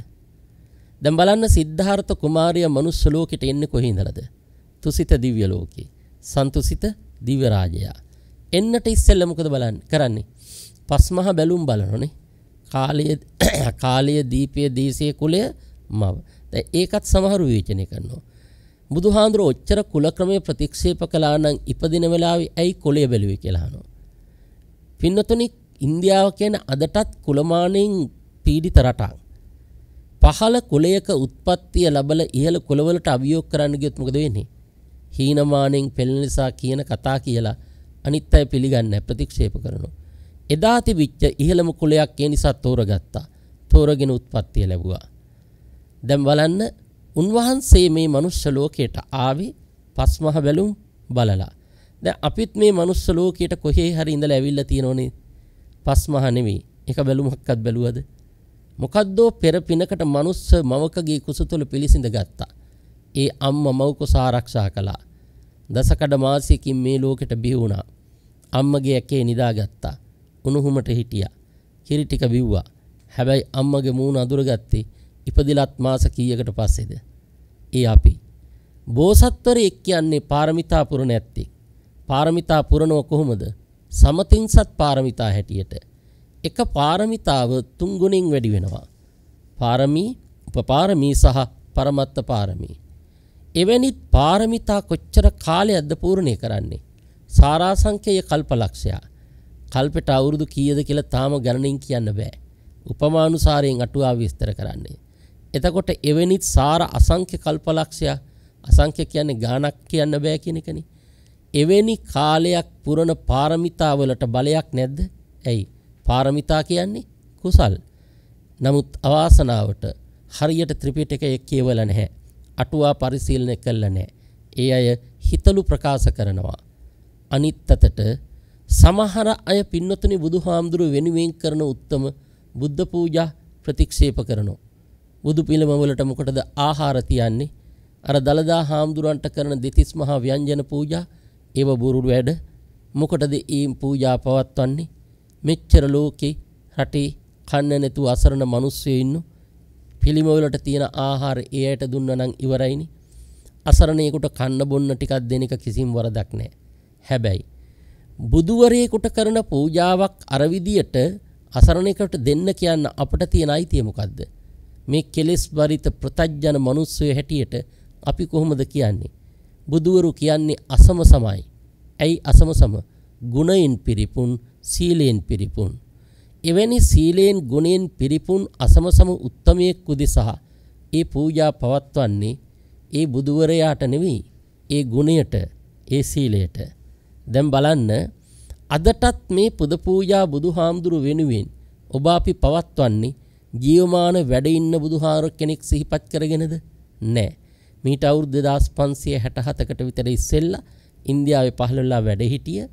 දැන් බලන්න සිද්ධාර්ථ කුමාරයා මනුස්ස ලෝකෙට එන්නේ කොහේ ඉඳලාද? තුසිත දිව්‍ය ලෝකේ. සන්තුසිත දිව්‍ය රාජයා. එන්නට ඉස්සෙල්ල මොකද බලන්න කරන්නේ? පස්මහ බැලුම් බලනෝනේ. කාලයේ කාලයේ දීපයේ දීසේ කුලය මව. දැන් ඒකත් සමහර විචනය කරනවා. බුදුහාඳුර ඔච්චර කුල ක්‍රමයේ ප්‍රතික්ෂේප කළා නම් ඉපදින වෙලාවේ ඇයි කුලය බැලුවේ කියලා අහනවා. පින්නතුනි ඉන්දියාව කියන අදටත් කුලමානෙන් පීඩිත රටක්. පහළ කුලයක උත්පත්තිය ලැබල ඉහළ කුලවලට අභියෝග කරන්න ගියොත් මොකද වෙන්නේ? හීනමානෙන් පෙළෙන නිසා කියන කතා කියලා අනිත් අය පිළිගන්නේ ප්‍රතික්ෂේප කරනවා. එදා තිබිච්ච ඉහළම කුලයක් ඒ නිසා තෝරගත්තා. තෝරගෙන උත්පත්තිය ලැබුවා. දැන් බලන්න උන්වහන්සේ මේ මනුෂ්‍ය ලෝකයට ආවේ පස්මහ බැලුම් බලලා. දැන් අපිත් මේ මනුස්ස ලෝකයට කොහේ හරි ඉඳලා ඇවිල්ලා තියෙනෝනේ. පස්මහ නෙවෙයි. එක බැලුමක්වත් බැලුවද? මොකද්දෝ පෙර පිනකට මනුස්ස මවකගේ කුස තුළ පිළිසිඳ ගත්තා. ඒ අම්ම මව්කුස ආරක්ෂා කළා. දසකඩ මාසයකින් මේ ලෝකෙට බිහි වුණා. අම්මගේ ඇකේ නිදාගත්තා. උණුහුමට හිටියා. කිරි ටික බිව්වා. හැබැයි අම්මගේ මූණ අඳුරගත්තේ ඉපදිලත් මාස කීයකට පස්සේද? ඒ අපි. බෝසත්වරයෙක් කියන්නේ පාරමිතා පුරණ ඇත්තෙක්. පාරමිතා පුරණව කොහොමද? සමතින්සත් පාරමිතා හැටියට. එක පාරමිතාව තුන් ගුණෙන් වැඩි වෙනවා. පාරමී, උපපාරමී සහ පරමත්ත පාරමී. එවැනි පාරමිතා කොච්චර කාලයක්ද පූර්ණය කරන්නේ. සාරාසංකේය කල්පලක්ෂයා. කල්පෙට අවුරුදු කීයද කියලා තාම ගණනින් කියන්න බෑ. උපමානුසාරයෙන් අටුවා විස්තර කරන්නේ. එතකොට එවැනිත් සාර අසංඛ්‍ය කල්පලක්ෂයා අසංඛ්‍ය කියන්නේ ගාණක් කියන්න බෑ කියන එකනේ. එවැනි කාලයක් පුරන පාරමිතාවලට බලයක් නැද්ද? ඇයි? පාරමිතා කියන්නේ කුසල්. නමුත් අවාසනාවට හරියට ත්‍රිපිටකය කියවලා නැහැ. අටුවා පරිශීලනය කළ නැහැ. ඒ අය හිතලු ප්‍රකාශ කරනවා. අනිත් අතට සමහර අය පින්නතුනි බුදුහාමුදුරුව වෙනුවෙන් කරන උත්තම බුද්ධ පූජා ප්‍රතික්ෂේප කරනවා. බුදු පිළිම වලට මොකටද ආහාර තියන්නේ? අර දලදා හාමුදුරන්ට කරන දෙතිස් මහා ව්‍යංජන පූජා ඒව බුරුල් වැඩ මොකටද ඒ පූජා පවත්වන්නේ? මෙච්චර ලෝකේ රටේ කන්න නැතුව අසරණ මිනිස්සු ඉන්නෝ පිළිමවලට තියෙන ආහාර ඒ අයට දුන්නනම් ඉවරයිනි. අසරණයෙකුට කන්න බොන්න ටිකක් දෙන එක කිසිම වරදක් නැහැ. හැබැයි බුදුවරයෙකුට කරන පූජාවක් අර විදියට අසරණයෙකුට දෙන්න කියන්න අපට තියෙන අයිතිය මොකද්ද? මේ කෙලෙස් වරිත ප්‍රතජන මිනිස්සය හැටියට අපි කොහොමද කියන්නේ? බුදුවරු කියන්නේ අසම සමයි. ඇයි අසම සම? ගුණයෙන් පිරිපුන්, සීලයෙන් පිරිපුන්. එවැනි සීලයෙන් ගුණයෙන් පිරිපුන් අසමසම උත්තමයෙක් උදෙසා ඒ පූජා පවත්වන්නේ ඒ බුදුවරයාට නෙවෙයි ඒ ගුණයට ඒ සීලයට දැන් බලන්න අදටත් මේ පුද පූජා බුදුහාමුදුරු වෙනුවෙන් ඔබ අපි පවත්වන්නේ ජීවමාන වැඩ ඉන්න බුදුහාර කෙනෙක් සිහිපත් කරගෙනද නෑ මීට අවුරුදු 2567කට විතර ඉස්සෙල්ලා ඉන්දියාවේ පහළ වෙලා වැඩ හිටිය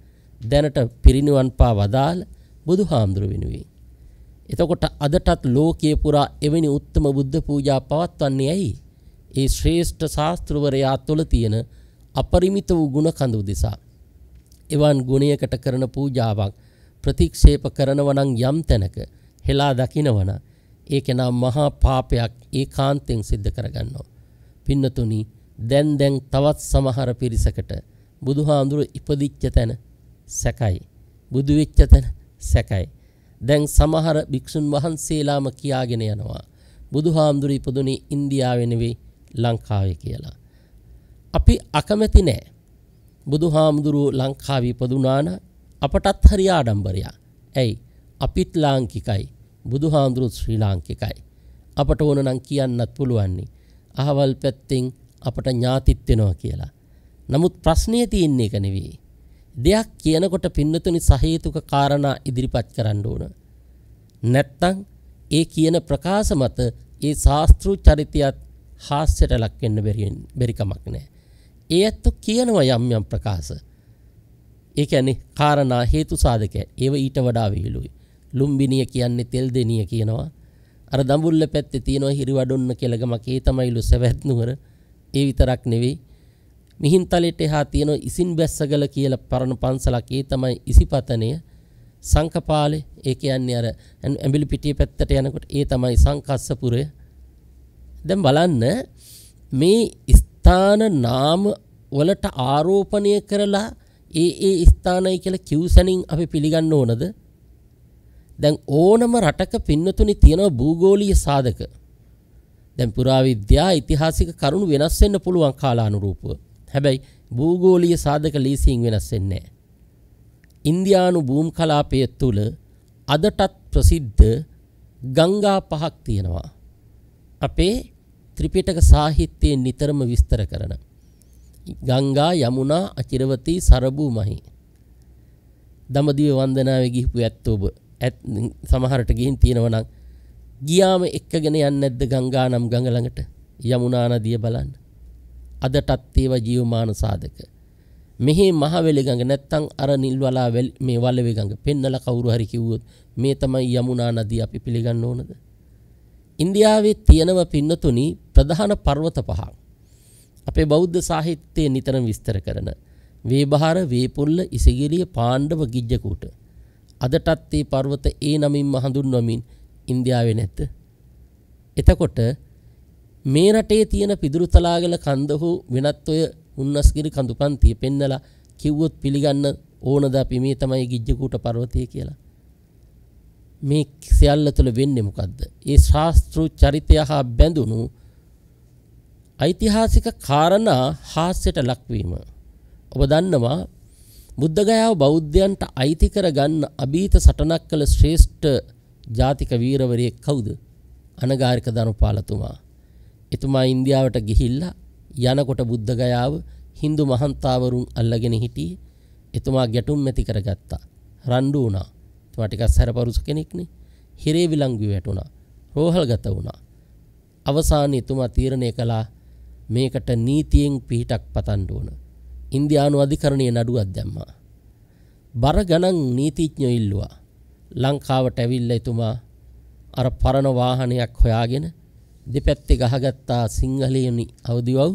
දැනට පිරිණිවන් පා වදාළ බුදු හාමුදුරු වෙනුවෙන්. එතකොට අදටත් ලෝකයේ පුරා එවැනි උත්තම බුද්ධ පූජා පවත්වන්නේ ඇයි? ඒ ශ්‍රේෂ්ඨ ශාස්ත්‍රවරයා තුළ තියෙන අපරිමිත වූ ගුණ කඳු දෙසා. එවන් ගුණයකට කරන පූජාවක් ප්‍රතික්ෂේප කරනවා නම් යම් තැනක හෙලා දකිනවා නම් ඒක නම් මහා පාපයක් ඒකාන්තයෙන් සිද්ධ කරගන්නවා. පින්නතුනි දැන් දැන් තවත් සමහර පිරිසකට බුදුහාඳුර ඉපදිච්ච තැන සැකයි. බුදු වෙච්ච තැන සැකයි. දැන් සමහර භික්ෂුන් වහන්සේලාම කියාගෙන යනවා. බුදුහාමුදුරු ඉපදුනේ ඉන්දියාවේ නෙවෙයි ලංකාවේ කියලා. අපි අකමැති නෑ. බුදුහාමුදුරුව ලංකාවේ ඉපදුනා නම් අපටත් හරි ආඩම්බරයක්. ඇයි? අපිත් ලාංකිකයි. බුදුහාමුදුරුත් ශ්‍රී ලාංකිකයි. අපට ඕන නම් කියන්නත් පුළුවන්නේ. අහවල් පැත්තෙන් අපට ඥාතිත් වෙනවා කියලා. නමුත් ප්‍රශ්නේ තියෙන්නේ ඒක නෙවෙයි. දෙයක් කියනකොට පින්නතුනි සහේතුක කාරණා ඉදිරිපත් කරන්න ඕන. නැත්තම් ඒ කියන ප්‍රකාශ මත ඒ ශාස්ත්‍රු චරිතයත් හාස්‍යයට ලක් වෙන්න බැරි කමක් නැහැ. ඒ ඇත්ත කියනවා යම් යම් ප්‍රකාශ. ඒ කියන්නේ කාරණා හේතු සාධක ඒව ඊට වඩා විහිළුයි. ලුම්බිනිය කියන්නේ තෙල් දෙනිය කියනවා. අර දඹුල්ල පැත්තේ තියෙනවා හිරිවඩොන්න කියලා ගමක් ඒ තමයිලු සවැත් නුවර. ඒ විතරක් නෙවෙයි මිහින්තලෙට එහා තියෙන ඉසින් බැස්සගල කියලා පරණ පන්සලක් ඒ තමයි ඉසිපතනය සංකපාලේ ඒ කියන්නේ අර ඇඹිලි පිටිය පැත්තට යනකොට ඒ තමයි සංකස්සපුරය දැන් බලන්න මේ ස්ථාන නාම වලට ආරෝපණය කරලා ඒ ඒ ස්ථානයි කියලා කිව්සනින් අපි පිළිගන්න ඕනද දැන් ඕනම රටක පින්නතුනි තියෙන භූගෝලීය සාධක දැන් පුරාවිද්‍යා ඓතිහාසික කරුණු වෙනස් වෙන්න පුළුවන් කාලානුරූපව හැබැයි භූගෝලීය සාධක ලීසියෙන් වෙනස් වෙන්නේ නැහැ. ඉන්දියානු භූම් කලාපය තුළ අදටත් ප්‍රසිද්ධ ගංගා පහක් තියෙනවා. අපේ ත්‍රිපිටක සාහිත්‍යයෙන් නිතරම විස්තර කරන ගංගා යමුනා අචිරවතී සරබූ මහි. දඹදිව වන්දනාවේ ගිහිපු ඇත්තෝ ඔබ සමහරට ගිහින් තියෙනවා නම් ගියාම එක්කගෙන යන්නේ නැද්ද ගංගා නම් ගඟ ළඟට යමුනා නදිය බලන්න. අදටත් ඒවා ජීවමාන සාධක. මෙහි මහවෙලිගඟ නැත්තං අර නිල්වලා මේ වලවෙගඟ පෙන්නල කවුරු හරි කිව්වොත් මේ තමයි යමුනා නදී අපි පිළිගන්න ඕනද? ඉන්දියාවේ තියෙනව පින්නතුනි ප්‍රධාන පර්වත පහක්. අපේ බෞද්ධ සාහිත්‍යයේ නිතරම විස්තර කරන වේබහර, වේපොල්ල, ඉසිගිරිය, පාණ්ඩව, ගිජ්ජකූට. අදටත් මේ පර්වත ඒ නමින්ම හඳුන්වමින් ඉන්දියාවේ නැත. එතකොට මේ රටේ තියෙන පිදුරු තලාගල කන්දහු වෙනත් ඔය උන්නස්ගිරි කඳු පන්තිය පෙන්නලා කිව්වොත් පිළිගන්න ඕනද අපි මේ තමයි ගිජ්ජකූට පර්වතය කියලා. මේ සියල්ල තුළ වෙන්නේ මොකද්ද? ඒ ශාස්ත්‍රු චරිතය හා බැඳුණු ඓතිහාසික කාරණා හාස්‍යයට ලක්වීම. ඔබ දන්නවා බුද්ධගයාව බෞද්ධයන්ට අයිති කරගන්න අභීත සටනක් කළ ශ්‍රේෂ්ඨ ජාතික වීරවරයෙක් කවුද? අනගාരിക දනුපාලතුමා. එතුමා ඉන්දියාවට ගිහිල්ලා යනකොට බුද්ධගයාව හින්දු මහන්තාවරුන් අල්ලගෙන හිටියේ එතුමා ගැටුම් ඇති කරගත්තා රණ්ඩු වුණා එතුමා ටිකක් සැරපරුස කෙනෙක්නේ හිරේ විලංගු වැටුණා රෝහල්ගත වුණා අවසානයේ එතුමා තීරණය කළා මේකට නීතියෙන් පිහිටක් පතන්න ඕන ඉන්දියානු අධිකරණයේ නඩුවක් දැම්මා බර ගණන් නීතිඥයෝ ඉල්ලුවා ලංකාවට ඇවිල්ලා එතුමා අර පරණ වාහනයක් හොයාගෙන දෙපැත්තේ ගහගත්තා සිංහලයනි අවදිවව්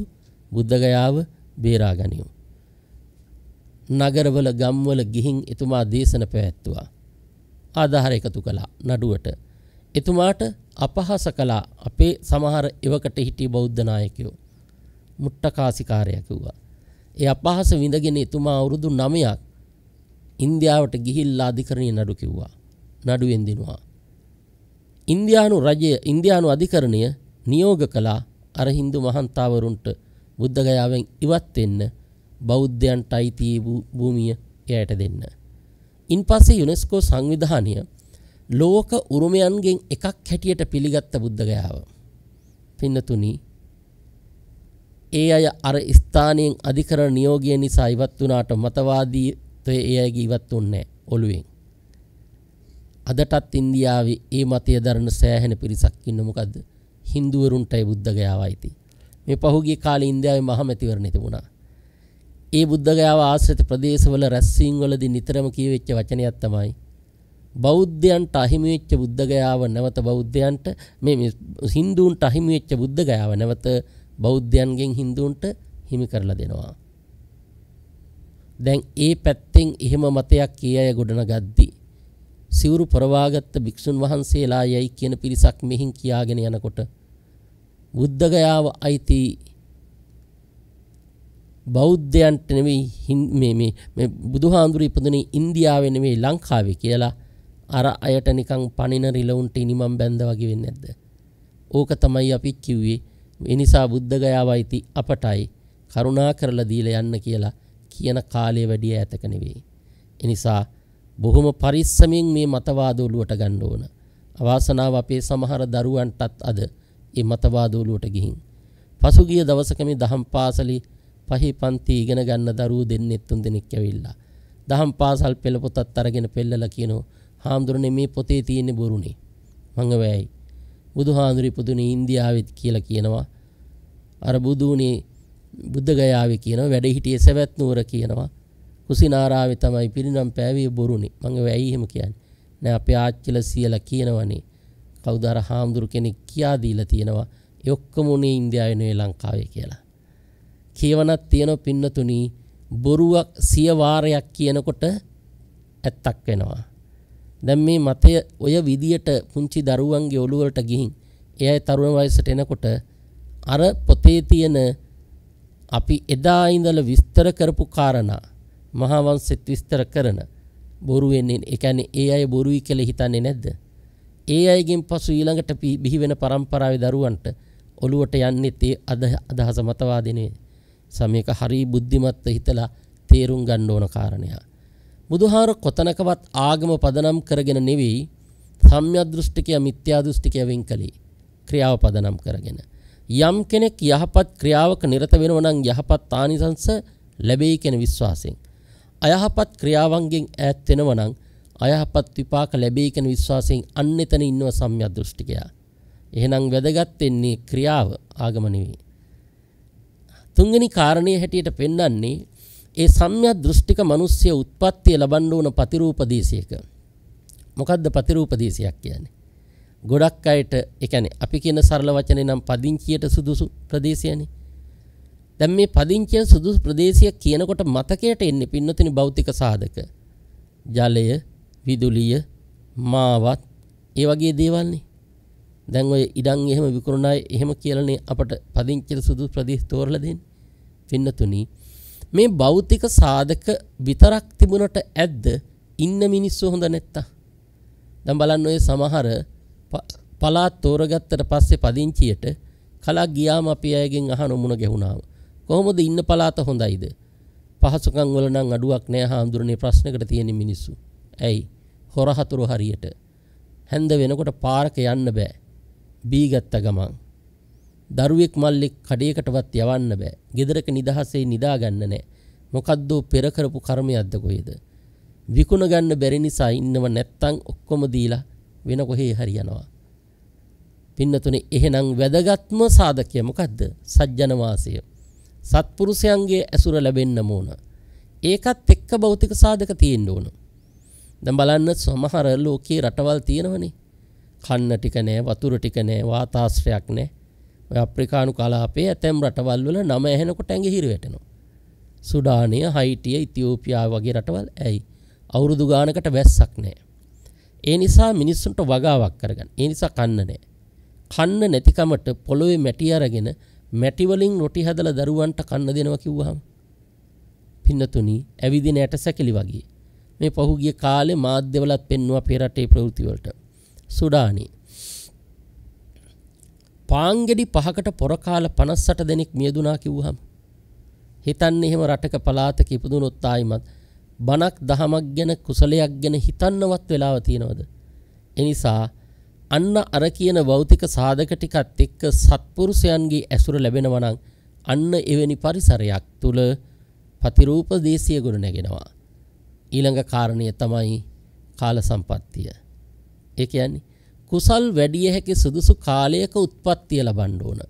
බුද්ධගයාව බේරා ගනිමු. නගරවල ගම්වල ගිහින් එතුමා දේශන පැවැත්තුවා. ආධාර එකතු කළා නඩුවට. එතුමාට අපහාස කළා අපේ සමහර එවකට හිටි බෞද්ධ නායකයෝ. මුට්ටකාසිකාරය කිව්වා. ඒ අපහාස විඳගෙන එතුමා අවුරුදු 9ක් ඉන්දියාවට ගිහිල්ලා අධිකරණයේ නඩු කිව්වා. නඩුවෙන් දිනුවා. ඉන්දියානු රජය ඉන්දයානු අධිකරණය නියෝග කලා අර හින්දු මහන්තාවරුන්ට බුද්ධගයාවෙන් ඉවත්වෙන්න බෞද්ධයන්ට අයිතියේ භූමිය එයට දෙන්න. ඉන් පස්සේ යුනෙස්කෝ සංවිධානය ලෝක උරුමයන්ගෙන් එකක් හැටියට පිළිගත්ත බුද්ධගයාව. පින්නතුනී ඒ අය අර ස්ථානයෙන් අධිකර නියෝගය නිසා ඉවත් වනාට මතවාදීත්වය ඒ අයගේ ඉවත් වන්නේ ඔළුවෙන්. අදටත් ඉන්දියාවේ ඒ මතය දරන සෑහෙන පිරිසක් ඉන්න මොකද්ද හින්දුවරුන්ටයි බුද්ධගයාවයිති මේ පහුගිය කාලේ ඉන්දියාවේ මහමැතිවරණ තිබුණා ඒ බුද්ධගයාව ආශ්‍රිත ප්‍රදේශවල රැස්වීම් වලදී නිතරම කියවෙච්ච වචනයක් තමයි බෞද්ධයන්ට අහිමි වෙච්ච බුද්ධගයාව නැවත බෞද්ධයන්ට මේ හින්දුන්ට අහිමි වෙච්ච බුද්ධගයාව නැවත බෞද්ධයන්ගෙන් හින්දුන්ට හිමි කරලා දෙනවා දැන් ඒ පැත්තෙන් එහෙම මතයක් කී අය ගොඩනගද්දී සිවුරු පොරවාගත්ත භික්ෂුන් වහන්සේලා යයි කියන පිරිසක් මෙහින් කියාගෙන යනකොට බුද්ධගයාව අයිති බෞද්ධයන්ට නෙවෙයි මේ මේ මේ බුදුහාඳුරු ඉපදුනේ ඉන්දියාවේ නෙවෙයි ලංකාවේ කියලා අර අයට නිකන් පණින රිලවුන්ට ඉනිමම් බැඳ වගේ වෙන්නේ නැද්ද? ඕක තමයි අපි කිව්වේ. ඒ නිසා බුද්ධ ගයාවයිති අපටයි කරුණා කරලා දීලා යන්න කියලා කියන කාලය වැඩි ඈතක නෙවෙයි. ඒ නිසා බොහොම පරිස්සමින් මේ මතවාද ඔලුවට ගන්න ඕන. අවාසනාව අපේ සමහර දරුවන්ටත් අද මේ මතවාද ඔලුවට ගිහින්. පසුගිය දවසක මේ දහම් පාසලි පහේ පන්ති ඉගෙන ගන්න දරුවෝ දෙන්නේ තුන් දෙනෙක් ඇවිල්ලා. දහම් පාසල් පෙළ පොතත් අරගෙන පෙළලා කියනෝ හාමුදුරනේ මේ පොතේ තියෙන්නේ බොරුනේ. මං වෙයි. බුදුහාඳුරි පුදුනේ ඉන්දියාවෙත් කියලා කියනවා. අර බුදුනේ බුද්ධ ගයාවේ කියනවා වැඩ හිටියේ සවැත් නුවර කියනවා. කුසිනාරාවේ තමයි පිරිනම් පෑවේ බොරුනේ. මම ඒව ඇයි එහෙම කියන්නේ? නෑ අපේ ආච්චිලා සියලා කියනවනේ. කවුද අර හාමුදුරු කෙනෙක් කියා දීලා තියෙනවා. ඒ ඔක්කොම උනේ ඉන්දියාවේ නෙවෙයි ලංකාවේ කියලා. කියවනක් තියෙන පින්නතුණි බොරුවක් සිය වාරයක් කියනකොට ඇත්තක් වෙනවා. දැන් මේ මතය ඔය විදියට පුංචි දරුවන්ගේ ඔළුවලට ගිහින් එයයි තරුණ වයසට එනකොට අර පොතේ තියෙන අපි එදා ඉඳලා විස්තර කරපු කාරණා මහා වංශෙත් විස්තර කරන බොරු වෙන්නේ ඒ කියන්නේ ඒ අය බොරුයි කියලා හිතන්නේ නැද්ද? ඒ අයගෙන් පසු ඊළඟට බිහි වෙන પરම්පරාවේ දරුවන්ට ඔළුවට යන්නේ තේ අදහස මතවාදිනේ. සමේක හරි බුද්ධිමත්ව හිතලා තේරුම් ගන්න ඕන කාරණයක්. බුදුහාර කොතනකවත් ආගම පදනම් කරගෙන නෙවෙයි සම්‍යදෘෂ්ටිකය මිත්‍යා දෘෂ්ටිකය වෙන් කළේ. ක්‍රියාව පදනම් කරගෙන. යම් කෙනෙක් යහපත් ක්‍රියාවක නිරත වෙනවා නම් යහපත් ආනිසංස ලැබෙයි කියන විශ්වාසයෙන්. අයහපත් ක්‍රියාවන්ගෙන් ඈත් වෙනවා නම් අයහපත් විපාක ලැබෙයි කියන විශ්වාසයෙන් අන්න එතන ඉන්නව සම්‍යක් දෘෂ්ටිකයා. එහෙනම් වැදගත් වෙන්නේ ක්‍රියාව ආගම නෙවෙයි. තුන්වෙනි කාරණේ හැටියට පෙන්වන්නේ ඒ සම්‍යක් දෘෂ්ටික මිනිස්සය උත්පත්තිය ලබන්න ඕන ප්‍රතිරූප දේශයක. මොකද්ද ප්‍රතිරූප දේශයක් කියන්නේ? ගොඩක් අයට ඒ කියන්නේ අපි කියන සරල වචනේ නම් පදිංචියට සුදුසු ප්‍රදේශයනේ. දැන් මේ පදිංචිය සුදුසු ප්‍රදේශයක් කියනකොට මතකයට එන්නේ පින්නතුනි භෞතික සාධක. ජලය, විදුලිය, මාවත් ඒ වගේ දේවල්නේ. දැන් ඔය ඉඩම් එහෙම විකුණුණායි එහෙම කියලානේ අපට පදිංචිය සුදුසු ප්‍රදේශ තෝරලා දෙන්නේ. පින්නතුනි මේ භෞතික සාධක විතරක් තිබුණට ඇද්ද ඉන්න මිනිස්සු හොඳ නැත්තා. දැන් බලන්න ඔය සමහර පලාත් තෝරගත්තට පස්සේ පදිංචියට කලක් ගියාම අපි අයගෙන් අහන මුණ ගැහුණාම කොහොමද ඉන්න පලාත හොඳයිද පහසුකම් වල නම් අඩුවක් නෑ හාමුදුරනේ ප්‍රශ්නකට තියෙන මිනිස්සු ඇයි හොර හතුරු හරියට හැන්ද වෙනකොට පාරක යන්න බෑ බීගත්ත ගමන් දරුවෙක් මල්ලෙක් කඩේකටවත් යවන්න බෑ ගෙදරක නිදහසේ නිදාගන්න නෑ මොකද්දෝ පෙර කරපු කර්මයක්ද කොහෙද විකුණ ගන්න බැරි නිසා ඉන්නව නැත්තම් ඔක්කොම දීලා වෙන කොහේ හරි යනවා පින්නතුනේ එහෙනම් වැදගත්ම සාධකය මොකද්ද සජ්ජන වාසය සත්පුරුෂයන්ගේ ඇසුර ලැබෙන්න ඕන. ඒකත් එක්ක භෞතික සාධක තියෙන්න ඕන. දැන් බලන්න සමහර ලෝකයේ රටවල් තියෙනවනේ. කන්න ටික නෑ, වතුර ටික නෑ, වාතාශ්‍රයක් නෑ. ඔය අප්‍රිකානු කලාපයේ ඇතැම් රටවල් වල නම ඇහෙනකොට ඇඟ හිර වැටෙනවා. සුඩානය, හයිටිය, ඉතියෝපියා වගේ රටවල් ඇයි? අවුරුදු ගානකට වැස්සක් නෑ. ඒ නිසා මිනිස්සුන්ට වගාවක් කරගන්න. ඒ නිසා කන්න නෑ. කන්න නැතිකමට පොළොවේ මැටි අරගෙන මැටි වලින් රොටි හදලා දරුවන්ට කන්න දෙනවා කිව්වහම පින්නතුනි ඇවිදින ඇටසැකිලි වගේ මේ පහුගිය කාලේ මාධ්‍යවලත් පෙන්වුවා පෙර රටේ ප්‍රවෘත්ති වලට සුඩානි පාංගෙඩි පහකට පොර කාලා 58 දෙනෙක් මියදුනා කිව්වහම හිතන්නේ එහෙම රටක පළාතක ඉපදුනොත් ආයිමත් බණක් දහමක් ගැන කුසලයක් ගැන හිතන්නවත් වෙලාව තියනවද එනිසා අන්න අර කියන භෞතික සාධක ටිකත් එක්ක සත්පුරුෂයන්ගේ ඇසුර ලැබෙනවා නම් අන්න එවැනි පරිසරයක් තුල ප්‍රතිරූප දේශීය ගුණ නැගෙනවා. ඊළඟ කාරණය තමයි කාල සම්පත්තිය. ඒ කියන්නේ කුසල් වැඩි හැකි සුදුසු කාලයක උත්පත්තිය ලබන්න ඕන.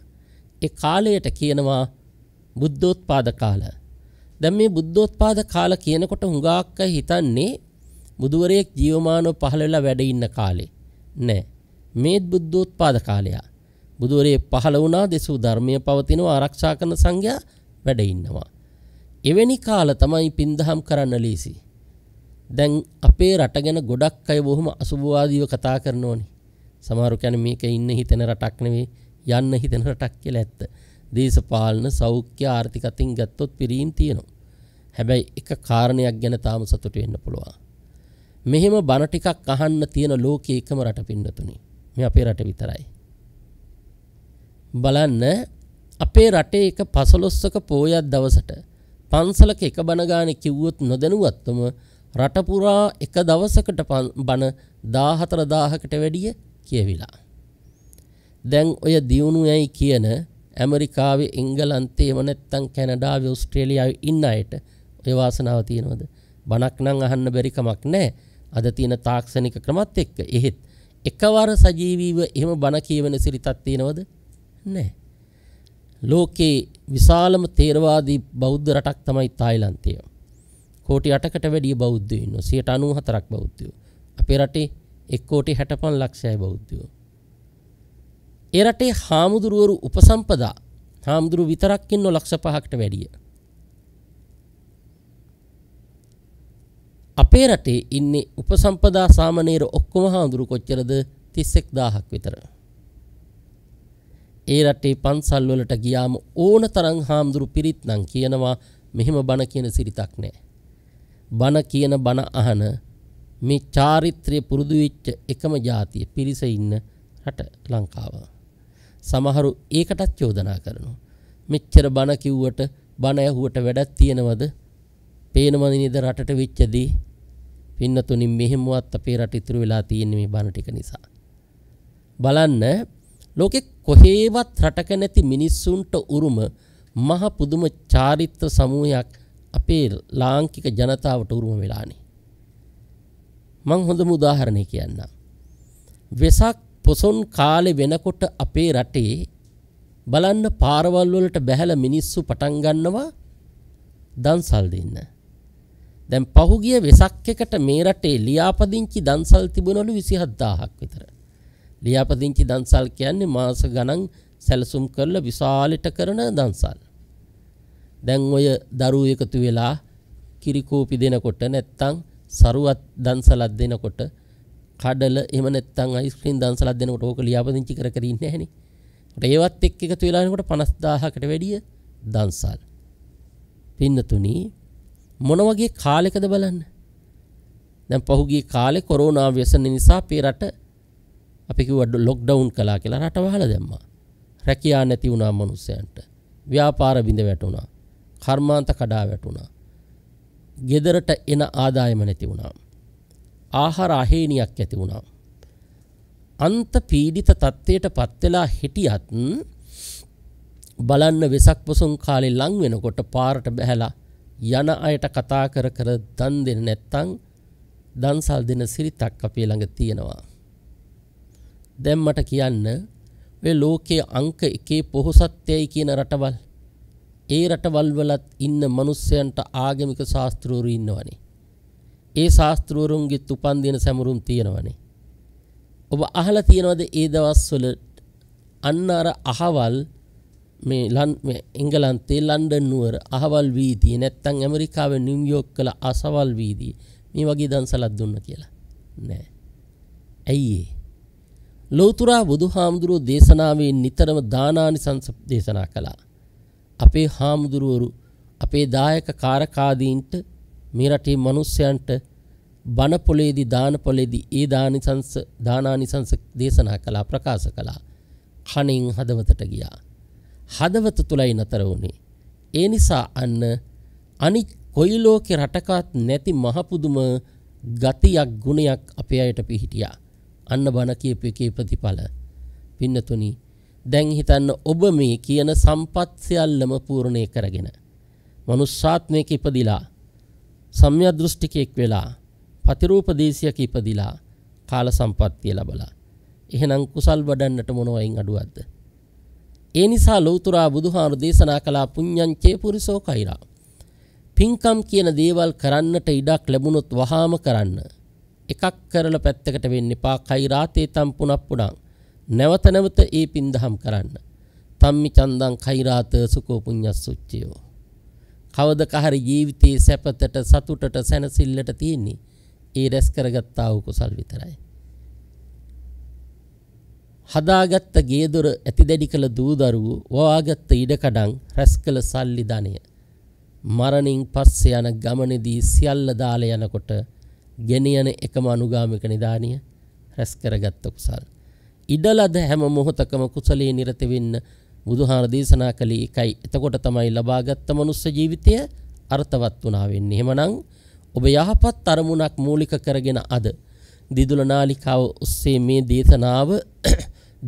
ඒ කාලයට කියනවා බුද්ධෝත්පාද කාල. දැන් මේ බුද්ධෝත්පාද කාල කියනකොට හුඟක් හිතන්නේ බුදුවරයෙක් ජීවමානව පහළ වෙලා වැඩ ඉන්න කාලේ. නෑ. මේත් බුද්ධෝත්පාද කාලයා. බුදුරේ පහළ වුණා දෙසූ ධර්මය පවතිනවා ආරක්ෂා කරන සංඝයා වැඩ ඉන්නවා. එවැනි කාල තමයි පින්දහම් කරන්න ලීසි. දැන් අපේ රට ගැන ගොඩක් අය බොහොම අසුභවාදීව කතා කරනෝනි. සමහරු කියන්නේ මේක ඉන්න හිතෙන රටක් නෙවෙයි යන්න හිතෙන රටක් කියලා ඇත්ත. දේශපාලන සෞඛ්‍ය ආර්ථික අතින් ගත්තොත් පිරීම් තියෙනවා. හැබැයි එක කාරණයක් ගැන තාම සතුටු වෙන්න පුළුවන්. මෙහෙම බණ ටිකක් අහන්න තියෙන ලෝකයේ එකම රට පින්නතුනේ. මේ අපේ රට විතරයි. බලන්න අපේ රටේ එක පසලොස්සක පෝයත් දවසට පන්සලක එක බණගාන කිව්වොත් නොදැනුවත්වම රටපුරා එක දවසකට බණ දාහතර දාහකට වැඩිය කියවිලා. දැන් ඔය දියුණු යැයි කියන ඇමරිකාවේ එංගලන්තේ මනැත්තං කැනඩාව ස්ට්‍රේලියාව ඉන්න අයට ඔය වාසනාව තියෙනවද බණක් නං අහන්න බැරිකමක් නෑ අද තියෙන තාක්ෂණික ක්‍රමත් එක්ක එහෙත් එකවර සජීවීව එහෙම බණ කියවන සිරිතක් තියෙනවද? නැහැ. ලෝකේ විශාලම තේරවාදී බෞද්ධ රටක් තමයි තායිලන්තය. කෝටි 8කට වැඩිය බෞද්ධයෝ ඉන්නවා. 94ක් බෞද්ධයෝ. අපේ රටේ 1 කෝටි 65 ලක්ෂයයි බෞද්ධයෝ. ඒ රටේ හාමුදුරුවරු උපසම්පදා හාමුදුරු විතරක් ඉන්නෝ ලක්ෂ 5කට වැඩිය. අපේ රටේ ඉන්නේ උපසම්පදා සාමනීර ඔක්කොම හාමුදුරු කොච්චරද 31000ක් විතර. ඒ රටේ පන්සල් වලට ගියාම ඕන තරම් හාමුදුරු පිරිත් නම් කියනවා මෙහෙම බණ කියන සිරිතක් නැහැ. බණ කියන බණ අහන මේ චාරිත්‍රය පුරුදු වෙච්ච එකම ජාතිය පිරිස ඉන්න රට ලංකාව. සමහරු ඒකටත් චෝදනා කරනවා. මෙච්චර බණ කිව්වට බණ ඇහුවට වැඩක් තියනවද? පේනවද නේද රටට වෙච්ච දේ? පින්නතුනි මෙහෙමුවත් අපේ රට ඉතුරු වෙලා තියෙන්නේ මේ බණ ටික නිසා. බලන්න ලෝකෙ කොහේවත් රටක නැති මිනිස්සුන්ට උරුම මහ පුදුම චාරිත්‍ර සමූහයක් අපේ ලාංකික ජනතාවට උරුම වෙලානේ. මං හොඳම උදාහරණයක් කියන්නම්. වෙසක් පොසොන් කාලේ වෙනකොට අපේ රටේ බලන්න පාරවල් වලට බැහැලා මිනිස්සු පටන් ගන්නවා දන්සල් දෙන්න. දැන් පහුගිය වෙසක් එකට මේ රටේ ලියාපදිංචි දන්සල් තිබුණලු 27000ක් විතර. ලියාපදිංචි දන්සල් කියන්නේ මාස ගණන් සැලසුම් කරලා විශාලට කරන දන්සල්. දැන් ඔය දරුවෝ එකතු වෙලා කිරිකෝපි දෙනකොට නැත්තම් සරුවත් දන්සලක් දෙනකොට කඩල එහෙම නැත්තම් අයිස්ක්‍රීම් දන්සලක් දෙනකොට ඕක ලියාපදිංචි කර කර ඉන්නේ නැහනේ. ඒවත් එක්ක එකතු වෙලා යනකොට 50000කට වැඩිය දන්සල්. පින්නතුණී මොන වගේ කාලයකද බලන්න. දැන් පහුගිය කාලේ කොරෝනා ව්‍යසන නිසා අපේ රට අපි කිව්වා ලොක්ඩවුන් කළා කියලා රට වහලා දැම්මා. රැකියාව නැති වුණා මිනිස්සයන්ට. ව්‍යාපාර බිඳ වැටුණා. කර්මාන්ත කඩා වැටුණා. ගෙදරට එන ආදායම නැති වුණා. ආහාර අහේනියක් ඇති වුණා. අන්ත පීඩිත තත්ත්වයට පත්වෙලා හිටියත් බලන්න වෙසක් පොසුන් කාලේ ලං වෙනකොට පාරට බැහැලා යන අයට කතා කර කර දන් දෙන්න නැත්තම් දන්සල් දෙන සිරිතක් අපේ ළඟ තියෙනවා. දැන් මට කියන්න ඔය ලෝකයේ අංක එකේ පොහොසත්යයි කියන රටවල් ඒ රටවල් වලත් ඉන්න මිනිස්සයන්ට ආගමික ශාස්ත්‍රවරු ඉන්නවනේ. ඒ ශාස්ත්‍රවරුන්ගේ තුපන් දෙන සැමරුම් තියෙනවනේ. ඔබ අහලා තියනවද ඒ දවස්වල අන්න අර අහවල් මේ ලන් එංගලන්තේ ලන්ඩන් නුවර අහවල් වීදී නැත්තං ඇමරිකාව නිම්යෝක් කළ අසවල් වීදී මේ වගේ දන්සලත් දුන්න කියලා නෑ ඇයිඒ ලෝතුරා බුදු හාමුදුරුවෝ දේශනාවෙන් නිතරම දානානි සංස දේශනා කළා අපේ හාමුදුරුවරු අපේ දායක කාරකාදීන්ට මේ රටේ මනුස්සයන්ට බණ පොලේදී දාන පොලේදී ඒ දානිසංස දානානිසංස දේශනා කළා ප්‍රකාශ කළා කණින් හදවතට ගියා හදවත තුලයි නතර වුණේ. ඒ නිසා අන්න අනිත් කොයි ලෝකේ රටකත් නැති මහ පුදුම ගතියක් ගුණයක් අපේ අයට පිහිටියා. අන්න බණ කියපු එකේ ප්‍රතිඵල. පින්නතුනි දැන් හිතන්න ඔබ මේ කියන සම්පත් සියල්ලම පූර්ණේ කරගෙන මනුෂ්‍යාත්මයක ඉපදිලා සම්‍යදෘෂ්ටිකයෙක් වෙලා පතිරූප දේශයක ඉපදිලා කාල සම්පත්තිය ලබලා එහෙනම් කුසල් වඩන්නට මොනවයින් අඩුවක්ද ඒ නිසා ලෞතුරා බුදුහාරු දේශනා කළා පුඤ්ඤංචේ පුරිසෝ කෛරා. පින්කම් කියන දේවල් කරන්නට ඉඩක් ලැබුණොත් වහාම කරන්න. එකක් කරලා පැත්තකට වෙන්න එපා කෛරාතේ තම් පුනක් පුණං. නැවත නැවත ඒ පින්දහම් කරන්න. තම්මි චන්දං කෛරාත සුකෝ පුඤ්ඤස්සුච්චයෝ. කවදක හරි ජීවිතයේ සැපතට සතුටට සැනසෙල්ලට තියෙන්නේ ඒ රැස් කරගත්තා වූ කුසල් විතරයි. හදාගත්ත ගේදොර ඇතිදැඩි කළ දූදරුවෝ වාගත්ත ඉඩකඩං රැස් කළ සල්ලි ධනය. මරණින් පස්සේ යන ගමනේදී සියල්ල දාල යනකොට ගෙනියන එකම අනුගාමික නිදානිය රැස් කරගත්ත කුසල්. ඉඩලද හැම මොහොතකම කුසලයේ නිරත වෙන්න බුදුහාර දේශනා කළේ එකයි. එතකොට තමයි ලබාගත් මනුස්ස ජීවිතය අර්ථවත් වුණා වෙන්නේ. එහෙමනම් ඔබ යහපත් අරමුණක් මූලික කරගෙන අද දිදුල නාලිකාව ඔස්සේ මේ දේශනාව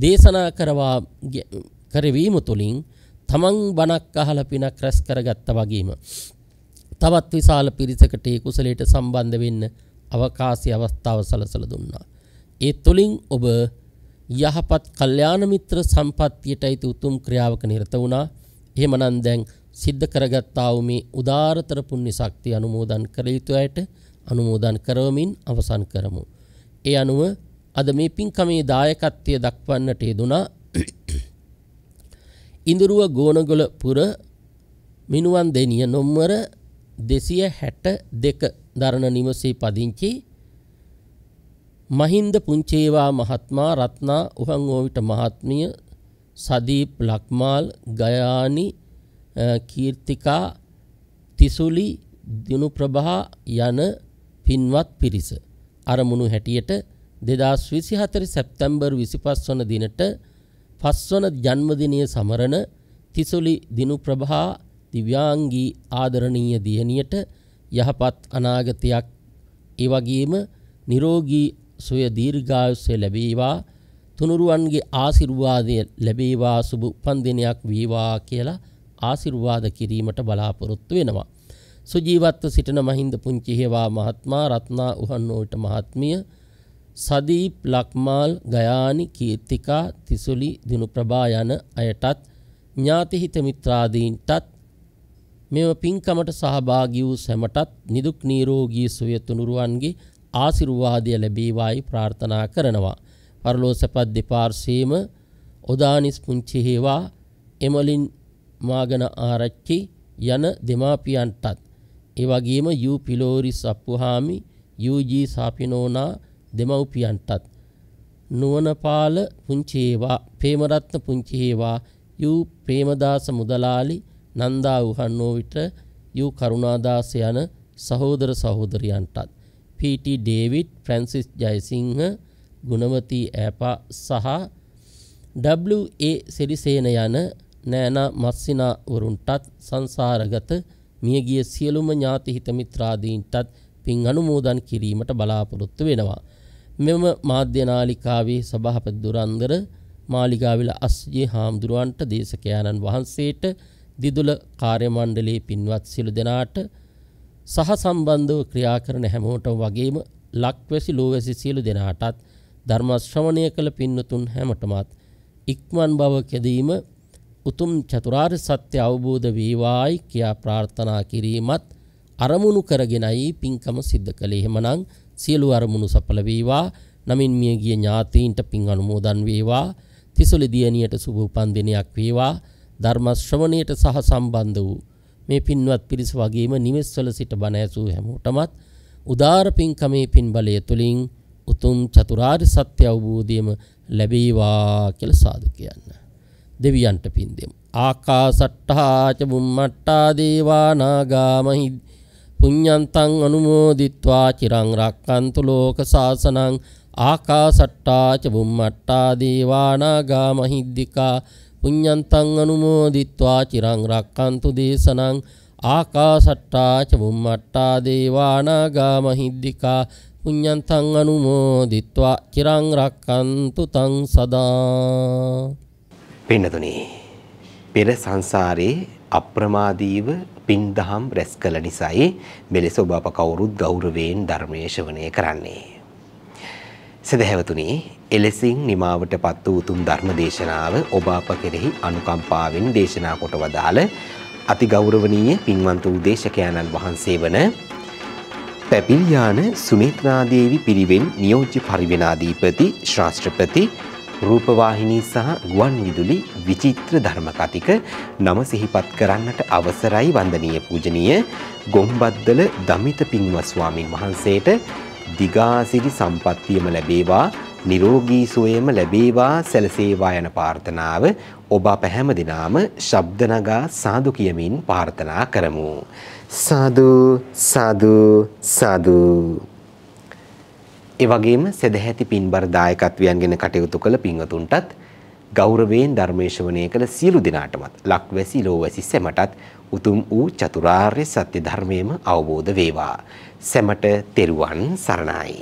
දේශනා කරවා කරවීම තුළින් තමන් බණක් අහලා පිනක් රැස් කරගත්තා වගේම තවත් විශාල පිරිසකට ඒ කුසලයට සම්බන්ධ වෙන්න අවකාශي අවස්ථාව සලසලා දුන්නා. ඒ තුළින් ඔබ යහපත් කල්යාණ මිත්‍ර සම්පත්තියට යිති උතුම් ක්‍රියාවක නිරත වුණා. එහෙමනම් දැන් සිද්ධ කරගත්තා වූ මේ උදාරතර පුණ්‍ය ශක්තිය අනුමෝදන් කළ යුතු අයට අනුමෝදන් කරවමින් අවසන් කරමු. ඒ අනුව අද මේ පින්කමේ දායකත්වය දක්වන්නට යෙදුනා ඉඳුරුව ගෝනගොල පුර මිනුවන් දෙනිය නොම්වර දෙසිය හැට දෙක දරණ නිවසේ පදිංචි මහින්ද පුංචේවා මහත්මා රත්නා උහන් ඕවිට මහත්මිය සදීප් ලක්මාල් ගයානි කීර්තිකා තිසුලි දිනු ප්‍රභා යන පින්වත් පිරිස අරමුණු හැටියට දෙදස් විසිහතර සැප්තැම්බර් විසිපස් වන දිනට පස්වන ජන්මදිනය සමරණ තිසුලි දිනු ප්‍රභා දිව්‍යාංගී ආදරණීය දියණියට යහපත් අනාගතයක් ඒ වගේම නිරෝගී සුවය දීර්ඝායුෂය ලැබේවා තුනුරුවන්ගේ ආශිර්වාදය ලැබේවා සුබ උපන්දිනයක් වේවා කියලා ආශිර්වාද කිරීමට බලාපොරොත්තු වෙනවා. සුජීවත්ව සිටින මහින්ද පුංචි හේවා මහත්මයා රත්නා උහන්නෝට මහත්මිය සදීප් ලක්මාල් ගයානි කීර්තිකා තිසුලි දිනුප්‍රභා යන අයටත් ඥාතිහිත මිත්‍රාදීන්ටත් මෙම පින්කමට සහභාගී වූ සැමටත් නිදුක් නිරෝගී සුවය තුනුරුවන්ගේ ආශිර්වාදය ලැබේවායි ප්‍රාර්ථනා කරනවා. පරලෝසපත් දෙපාර්ශ්වයේම ඔදානිස් පුංචි හේවා එමලින් මාගන ආරච්චි යන දෙමාපියන්ටත් ඒ වගේම යූ පිලෝරිස් අප්පුහාමි යූජී සාපිනෝනා දෙමව්පියන්ටත් නුවනපාල පුංචේවා ප්‍රේමරත්න පුංචිහේවා යූ ප්‍රේමදාස මුදලාලි නන්දා උහන්නෝ විට යූ කරුණාදාස යන සහෝදර සහෝදරියන්ටත් P T David Francis Jayasinghe Gunawathi Epa සහ WA සිරිසේන යන නෑනා මස්සිනා වරුන්ටත් සංසාරගත මියගිය සියලුම ඥාති හිතමිත්‍රාදීන්ටත් පින් අනුමෝදන් කිරීමට බලාපොරොත්තු වෙනවා. මෙම මාධ්‍ය නාලිකාවේ සභාපති දුරන්දර මාලිගාවිල අස්ජේ හාමුදුරුවන්ට දේශකයාණන් වහන්සේට දිදුල කාර්ය මණ්ඩලයේ පින්වත් සිළු දෙනාට සහ සම්බන්ධව ක්‍රියා කරන හැමෝටම වගේම ලක්වැසි ලෝවැසි සියලු දෙනාටත් ධර්ම ශ්‍රවණය කළ පින්නතුන් හැමතමත් ඉක්මන් බව කෙදීම උතුම් චතුරාර්ය සත්‍ය අවබෝධ වේවායි කියා ප්‍රාර්ථනා කිරීමත් අරමුණු කරගෙනයි පින්කම සිද්ධ කළේ. එහෙමනම් සියලු අරමුණු සඵල වේවා. නමින් මිය ගිය ඥාතීන්ට පින් අනුමෝදන් වේවා. තිසොලි දියණියට සුබ උපන්දිනයක් වේවා. ධර්ම ශ්‍රවණයට සහ සම්බන්ධ වූ මේ පින්වත් පිරිස වගේම නිවෙස්වල සිට බණ ඇසූ හැමෝටමත් උදාර පින්කමේ පින් බලය තුලින් උතුම් චතුරාර්ය සත්‍ය අවබෝධයම ලැබේවා කියලා සාදු කියන්න. දෙවියන්ට පින් දෙමු. ආකාසට්ටා ච බුම්මට්ටා දේවා නාගා මහිද්ද පුඤ්ඤන්තං අනුමෝදිත්වා චිරං රක්칸තු ලෝක සාසනං ආකාසට්ටා ච බුම්මට්ටා දීවානාගා මහිද්దికා පුඤ්ඤන්තං අනුමෝදිත්වා චිරං රක්칸තු දේශනං ආකාසට්ටා ච බුම්මට්ටා දීවානාගා මහිද්దికා පුඤ්ඤන්තං අනුමෝදිත්වා චිරං රක්칸තු තං සදා පින්නතුනි පෙර සංසාරේ අප්‍රමාදීව පින් දහම් රැස් කළ නිසයි මෙලෙස ඔබ අප කවුරුත් ගෞරවයෙන් ධර්මයේ ශ්‍රවණය කරන්නේ. සදහැවතුනි, එලෙසින් නිමාවට පත් වූ උතුම් ධර්ම දේශනාව ඔබ අප කෙරෙහි අනුකම්පාවෙන් දේශනා කොට වදාළ අතිගෞරවනීය පින්වන්ත වූ දේශකයන්න් වහන්සේ වන පැපිලියාන සුනේත්‍රාදේවි පිරිවෙන් නියෝජ්‍ය පරිවෙනාධිපති ශාස්ත්‍රපති රූපවාහිනී සහ ගුවන් විදුලි විචිත්‍ර ධර්ම කතික නම සිහිපත් කරන්නට අවසරයි වන්දනීය පූජනීය ගොම්බද්දල දමිත පින්වත් ස්වාමින් වහන්සේට දිගාසිරි සම්පත්තියම ලැබේවා නිරෝගී සුවයම ලැබේවා සැලසේවා යන ප්‍රාර්ථනාව ඔබ අප හැම දිනාම ශබ්ද නගා සාදු කියමින් ප්‍රාර්ථනා කරමු සාදු සාදු සාදු ඒ වගේම සදැහැති පින්බර දායකත්වයන් ගැන කටයුතු කළ පින්වතුන්ටත් ගෞරවයෙන් ධර්මේශවණය කළ සියලු දෙනාටමත් ලක්වැසි ලෝවැසි සැමටත් උතුම් වූ චතුරාර්ය සත්‍ය ධර්මයේම අවබෝධ වේවා. සැමට තෙරුවන් සරණයි.